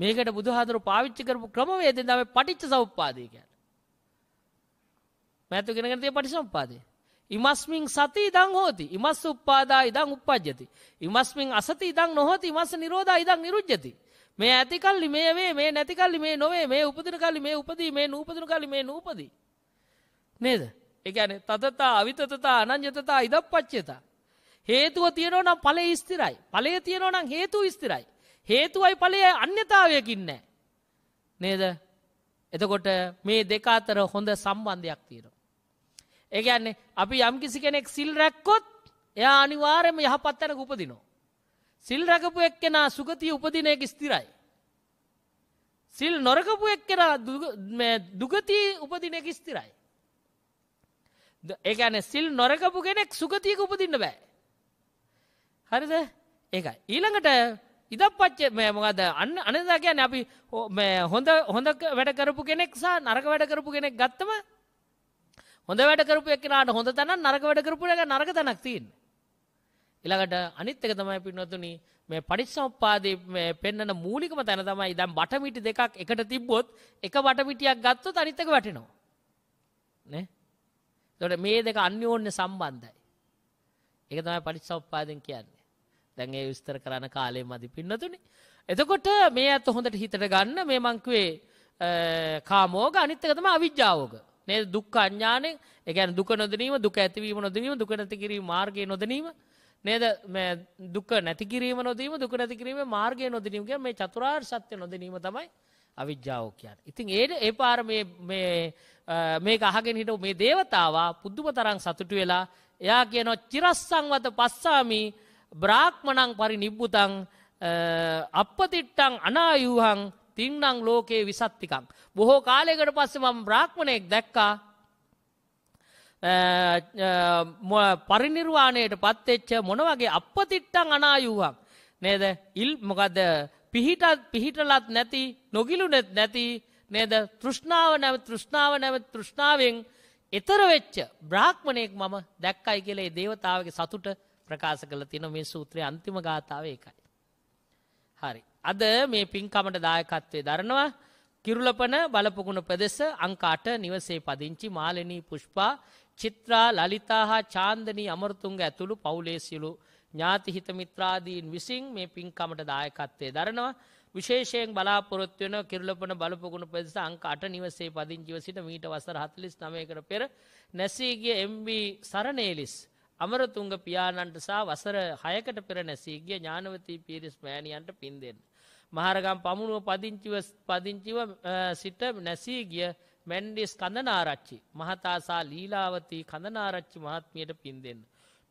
මේකට බුදුහාදුරු පාවිච්චි කරපු ක්‍රමවේදෙන් දම පටිච්ච සවප්පාදී කියන. මැතු කෙනගතිය පටිසම්පාදී. ඉමස්මින් සති ඉදං හෝති ඉමස් උප්පාදා ඉදං උපද්ජති. ඉමස්මින් අසති ඉදං නොහොති ඉමස නිරෝධ ඉදං නිරුද්ජති. මේ ඇතිකල්ලි මේ වේ මේ නැතිකල්ලි මේ නොවේ මේ උපදින කලි මේ උපදී මේ නූපදින කලි මේ නූපදී. නේද. එකන තතතා අවිතතා අනංජතතා ඉදක් පච්චතා. හේතුව තියෙනෝ නම් පලේ ස්තිරයි. පලේ තියෙනෝ නම් හේතු ස්තිරයි. හේතුවයි පලය අන්‍යතාවයකින් නෑ. නේද එතකොට මේ දෙක අතර හොඳ සම්බන්ධයක් තියෙනවා. ඒගැන්නේ අපි යම්කිසි කෙනෙක් සිල් රැක්කොත් එයා අනිවාරයම යහපත් තැන උපදිනෝ. සිල් රැකපු එක්කෙනා සුගතිය උපදිනයක ස්තිරයි. සිල් නොරකපු එක්කෙනා දුගතිය උපදිනයක ස්තිරයි. ඒගැන සිල් නොරකපු කෙනෙක් සුගතියක උපදින්න බෑ. හරිද ඒයි. ඊළඟට ඉදපච්ච මොකද අන්න අනදා කියන්න අපි හොඳ හොඳ වැඩ කරපු කෙනෙක් සහ නරක වැඩ කරපු කෙනෙක් ගත්තම හොඳ වැඩ කරපු එකනට හොඳ තැන නරක වැඩ කරපු එක නරක තැනක් තියෙන. ඉළඟට අනිත් එක තමයි පින්නතුනි මේ පඩිස්සම්පාදේ පෙන්න්නන මූලිකම තැන තමයි දැම් බටමිටි දෙකක් එකට තිබ්බොත් එක බටමිටියක් ගත්තොත් අනිත්තක වැටෙනවා. තොට මේ දෙක අන්‍යෝන්‍ය සම්බන්ධයි. එක තමයි පඩිස්සම්පාදෙන් කියන්නේ. දැන්ඒ විස්තර කරන කාලේ මදි පින්නතුනි. එතකොට මේ ඇත්ත හොඳට හිතට ගන්න මේ මංකුවේ කාමෝග අනිත්තකතම අවිද්‍යාවෝග. නේ දුක් අඥානය එකැන දුක නොදනීම දුක ඇතිවීම නොදනීම දුක නැති කිරීම මාර්ගය නොදනීම නේද දුක නැතිකිරීම නොදීම දුක නැතිකිරීම මාර්ගය නොදනීමක මේ චතුරාර් සත්‍ය නොදනීම තමයි අවිද්‍යාවෝ කියන්න. ඉතින් ඒට ඒ පාර මේ අහගෙන හිට මේ දේවතාවා පුද්දුම තරං සතුටු වෙලා එයා කියන චිරස්සංවත පස්සාමි බ්‍රාක්්මණං පරි නිබ්බුතං අපපතිට්ටං අනායූහං තින්නං ලෝකයේ විසත්තිකං. බොහෝ කාලයකට පස්සේ මම බ්‍රාහ්මණයෙක් දැක්කා පරිනිර්වාණයට පත්වෙච්ච මොන වගේ අපපතිට්ටන් අනායුවක් නේද ඉල් මොකද පිහිටත් පිහිටලත් නැති නොගිලුනෙත් නැති නේද තෘෂ්ණාව නැව තෘෂ්ණාව නැව තෘෂ්ණාවෙන් එතර වෙච්ච බ්‍රාහ්මණයෙක් මම දැක්කයි කියලා දේවතාවගේ සතුට ප්‍රකාශ කළ තින මේ සූත්‍රය අන්තිම ගාථාව එකයි. හරි. අද මේ පින්කමට දායකත්වය දරනවා කිරුලපන බලපුගුණ ප්‍රදෙස අංකාට නිවසේ පදිංචි මාලනී පුෂ්පා චිත්‍රා ලලිතා හා චාන්දනී අමරතුන්ග ඇතුළු පවුලේසිලු ඥාතිහිතමිත්‍රාදීන් විසින් මේ පින්කමට දායකත්වය දරනවා. විශේෂයෙන් බලාපොරොත්වන කිරලපන බලපගුණ පෙදස අංක අට නිවසේ පදිංචිව සිට මීට වසර හතලිස් නමයකට පෙර නැසීගිය MB සරණේලිස් අමරතුංග පියාණන්ට සා වසර හයකට පෙර නැසීගිය ඥානවතී පිරිස් මෑණියන්ට පින්දෙන්. මහරගම් පමුණුව පදිංචිව පදිංචිව සිට නැසී ගිය මැන්ඩිස් කඳනාරච්චි මහතාසා ලීලාවතී කඳනාරච්චි මහත්මියට පින් දෙන්න.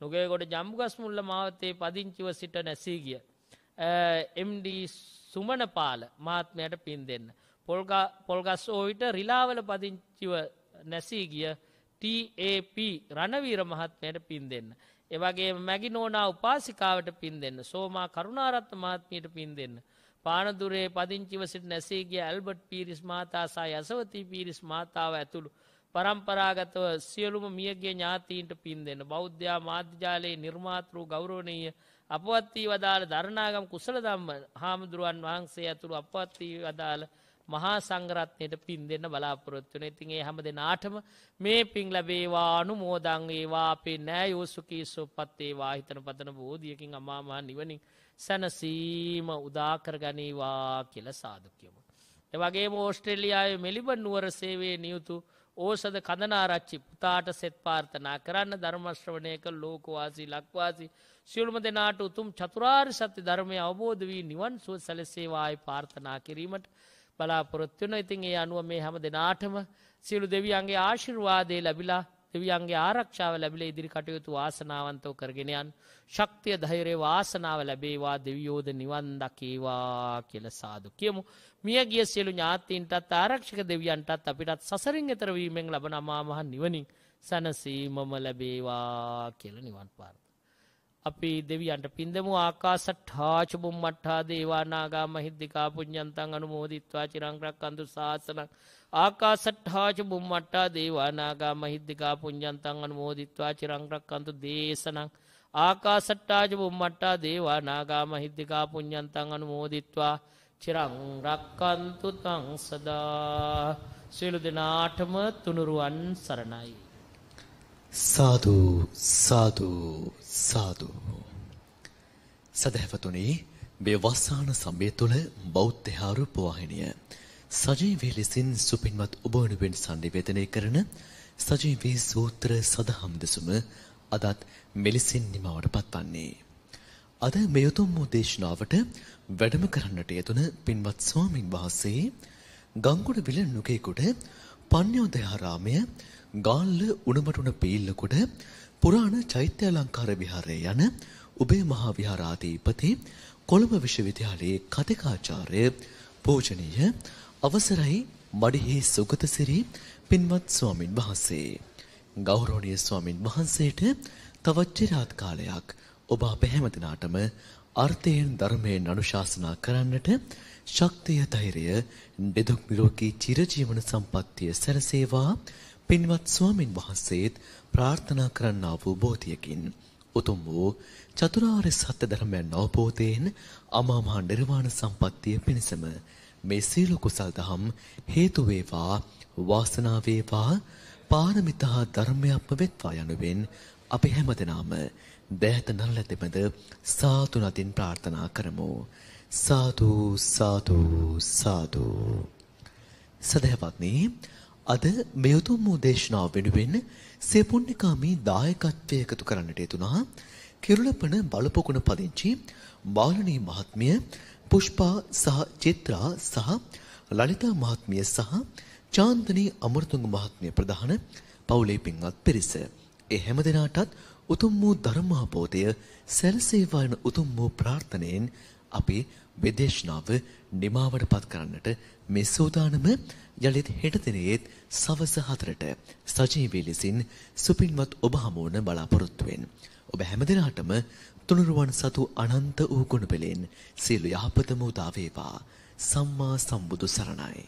නොගේකොට ජම්ගස්මුල්ල මාවතේ පදිංචිව සිට නැසී ගිය. MD සුමනපාල මාත්මයට පින් දෙන්න. පොල්ගස් ඕවිට රිලාවල පදිංචිව නැසී ගිය TAP රණවීර මහත්මයට පින් දෙන්න. එවගේ මැගි නෝනා උපාසිකාවට පින් දෙන්න. සෝමා කරුණාරත්ත මහත්මයට පින් දෙන්න. පානදුරේ පදිංචිව සිට නැසේගේ ඇල්බට් පිරිස් මාතාසා යසවතී පිරිස් මාතාව ඇතුළු. පරම්පරාගතව සියලුම මියගේ ඥාතීන්ට පින් දෙන්න බෞද්ධයා මාධ්‍යාලයේ නිර්මාතෘ ගෞරෝණීය අපවත්වී වදාළ දරණාගම් කුසල දම්ම හාමුදුරුවන් වහන්සේ ඇතුළු අපවත්වී වදාළ මහා සංගරත්නයට පින් දෙන්න බලාපොරොත්වන ඉතින්ගේ හැම දෙනාටම මේ පින් ලැබේවානු මෝදං ඒවා අපේ නෑ යෝසුකී සොපත්තේ වාහිතන පතන බෝධියකින් අමාමා නිවනින්. සැනසීම උදාකර ගනීවා කියල සාධකයමු. එවගේ ෝස්ට්‍රෙලියයාය මෙලිබන් නුවර සේවේ නියුතු ඕසද කඳනාරච්චි පුතාට සෙත් පාර්ථනා කරන්න ධර්මශ්‍රවනයක ලෝකවාසී ලක්වාසි සියල්ම දෙනාට උතුම් චතුරාර් සත්‍ය ධර්මය අවබෝධ වී නිවන් සුව සැලසේවායි පාර්ථනා කිරීමට බලාපොරොත්තුවන ඉතින් ඒ අනුව මේ හැම දෙනාටම සියලු දෙවියන්ගේ ආශිර්වාදය ලැබිලා දෙවියන්ගේ ආරක්ෂාව ලැබිල ඉදිරි කටයුතු වාසනාවන්තව කරගෙනයන් ශක්තිය ධෛරය වාසනාව ලැබේවා දෙවියෝද නිවන් දකේවා කියල සාදු කියමු. මිය ගිය සියලු ඥාතීන්ටත් ආරක්ෂක දෙවියන්ටත් අපිටත් සසරින් එතරවීමෙන් ලබන අමාමහ නිවනින් සැනසීමම ලැබේවා කියල නිවන් පාර්ත. අපි දෙවියන්ට පින්දමු ආකාසට්ඨාචබුම් මට්හා දේවානාගා මහිද්දිකා පුඥ්ඥන්තන් අනු මෝදිත්වා චිරංග්‍රක් අඳු ශාසනක්. ආකාසට්හාච බුම්මට්ටා දේවානාගා මහිද්දිකා පුංජන්තන් අන මෝදිත්වා චිරංග්‍රක් අන්තු දේශනං ආකාසට්ටාජ බුම්මට්ටා දේවානාගා මහිද්දිකා පුං්ඥන්තන් අනු මෝදිත්වා චිරංරක්කන්තු තං සදා සියලු දෙනාටම තුනුරුවන් සරණයි. සාධූ සාධූ සාධූ. සැදැහැවතුනි මේ වස්සාන සම්බේ තුළ බෞද්ධහාරු පවාහිනිය. සජීවී ලෙසින් සුපින්වත් ඔබ වෙනුවෙන් sannivedanaya කරන සජීවී සූත්‍ර සදහම් දෙසුම අදත් මෙලෙසින් නිමවට පත්වන්නේ. අද මේ උතුම් දේශනාවට වැඩම කරන්නට යෙදුන පින්වත් ස්වාමින් වහන්සේ ගංගොඩ විල නුකේකුඩ පඤ්ඤෝදයාරාමය ගාල්ල උණමටුණ පීල්ලකුඩ පුරාණ චෛත්‍යාලංකාර විහාරය යන උබේ මහා විහාරාධිපති කොළඹ විශ්වවිද්‍යාලයේ කතිකාචාර්ය පූජනීය අවසරයි මඩිහි සුගතසිරි පින්වත් ස්වාමින් වහන්සේ. ගෞරවනීය ස්වාමින් වහන්සේට තවත් চিරාත් කාලයක් ඔබ අප හැම දිනාටම අර්ථයෙන් ධර්මයෙන් අනුශාසනා කරන්නට ශක්තිය ධෛර්යය දෙදුක් නිරෝගී චිරජීවන සම්පත්තිය සැලසේවා පින්වත් ස්වාමින් වහන්සේත් ප්‍රාර්ථනා කරන්නා වූ බෝධියකින් උතුම් වූ චතුරාර්ය සත්‍ය ධර්මයන් අවබෝධයෙන් අමා මහ නිර්වාණ සම්පත්තිය පිණසම මේ සීල කුසල් දහම් හේතු වේවා වාසනාව වේවා පාරමිතා ධර්මයක්ම වෙත්වා යනුවෙන් අපි හැමදෙනාම දෑත නරලතෙමද සාතු නතින් ප්‍රාර්ථනා කරමු සාදු සාදු සාදු සදහවත්නි අද මේ උතුම් වූ දේශනාව වෙනුවෙන් සේපුන්නිකාමී දායකත්වය එකතු කරන්නට යෙදුනා කිරුළපන බලපොකුණ පදිංචි බාලනී මහත්මිය පුෂ්පා සහ චිත්‍රා සහ ලලිතා මහත්මිය සහ චාන්දනී අමරතුංග මහත්මිය ප්‍රධාන පවුලේ පින්වත් පිරිස. ඒ හැම දිනාටත් උතුම් වූ ධර්මාපෝතය සැලසේවාන උතුම් වූ ප්‍රාර්ථනයෙන් අපි විදේශනාව නිමාවටපත් කරන්නට මේ සූදානම යළිත් හෙට දිනයේත් සවස 4ට සජීවී ලෙසින් සුපින්වත් ඔබ හමුවන බලාපොරොත්තු වෙන්. ඔබ හැම දිනාටම තුනුරුවන් සතු අනන්ත වූ ගුණපෙලෙන් සියලු යහපතම උදා වේවා. සම්මා සම්බුදු සරණයි.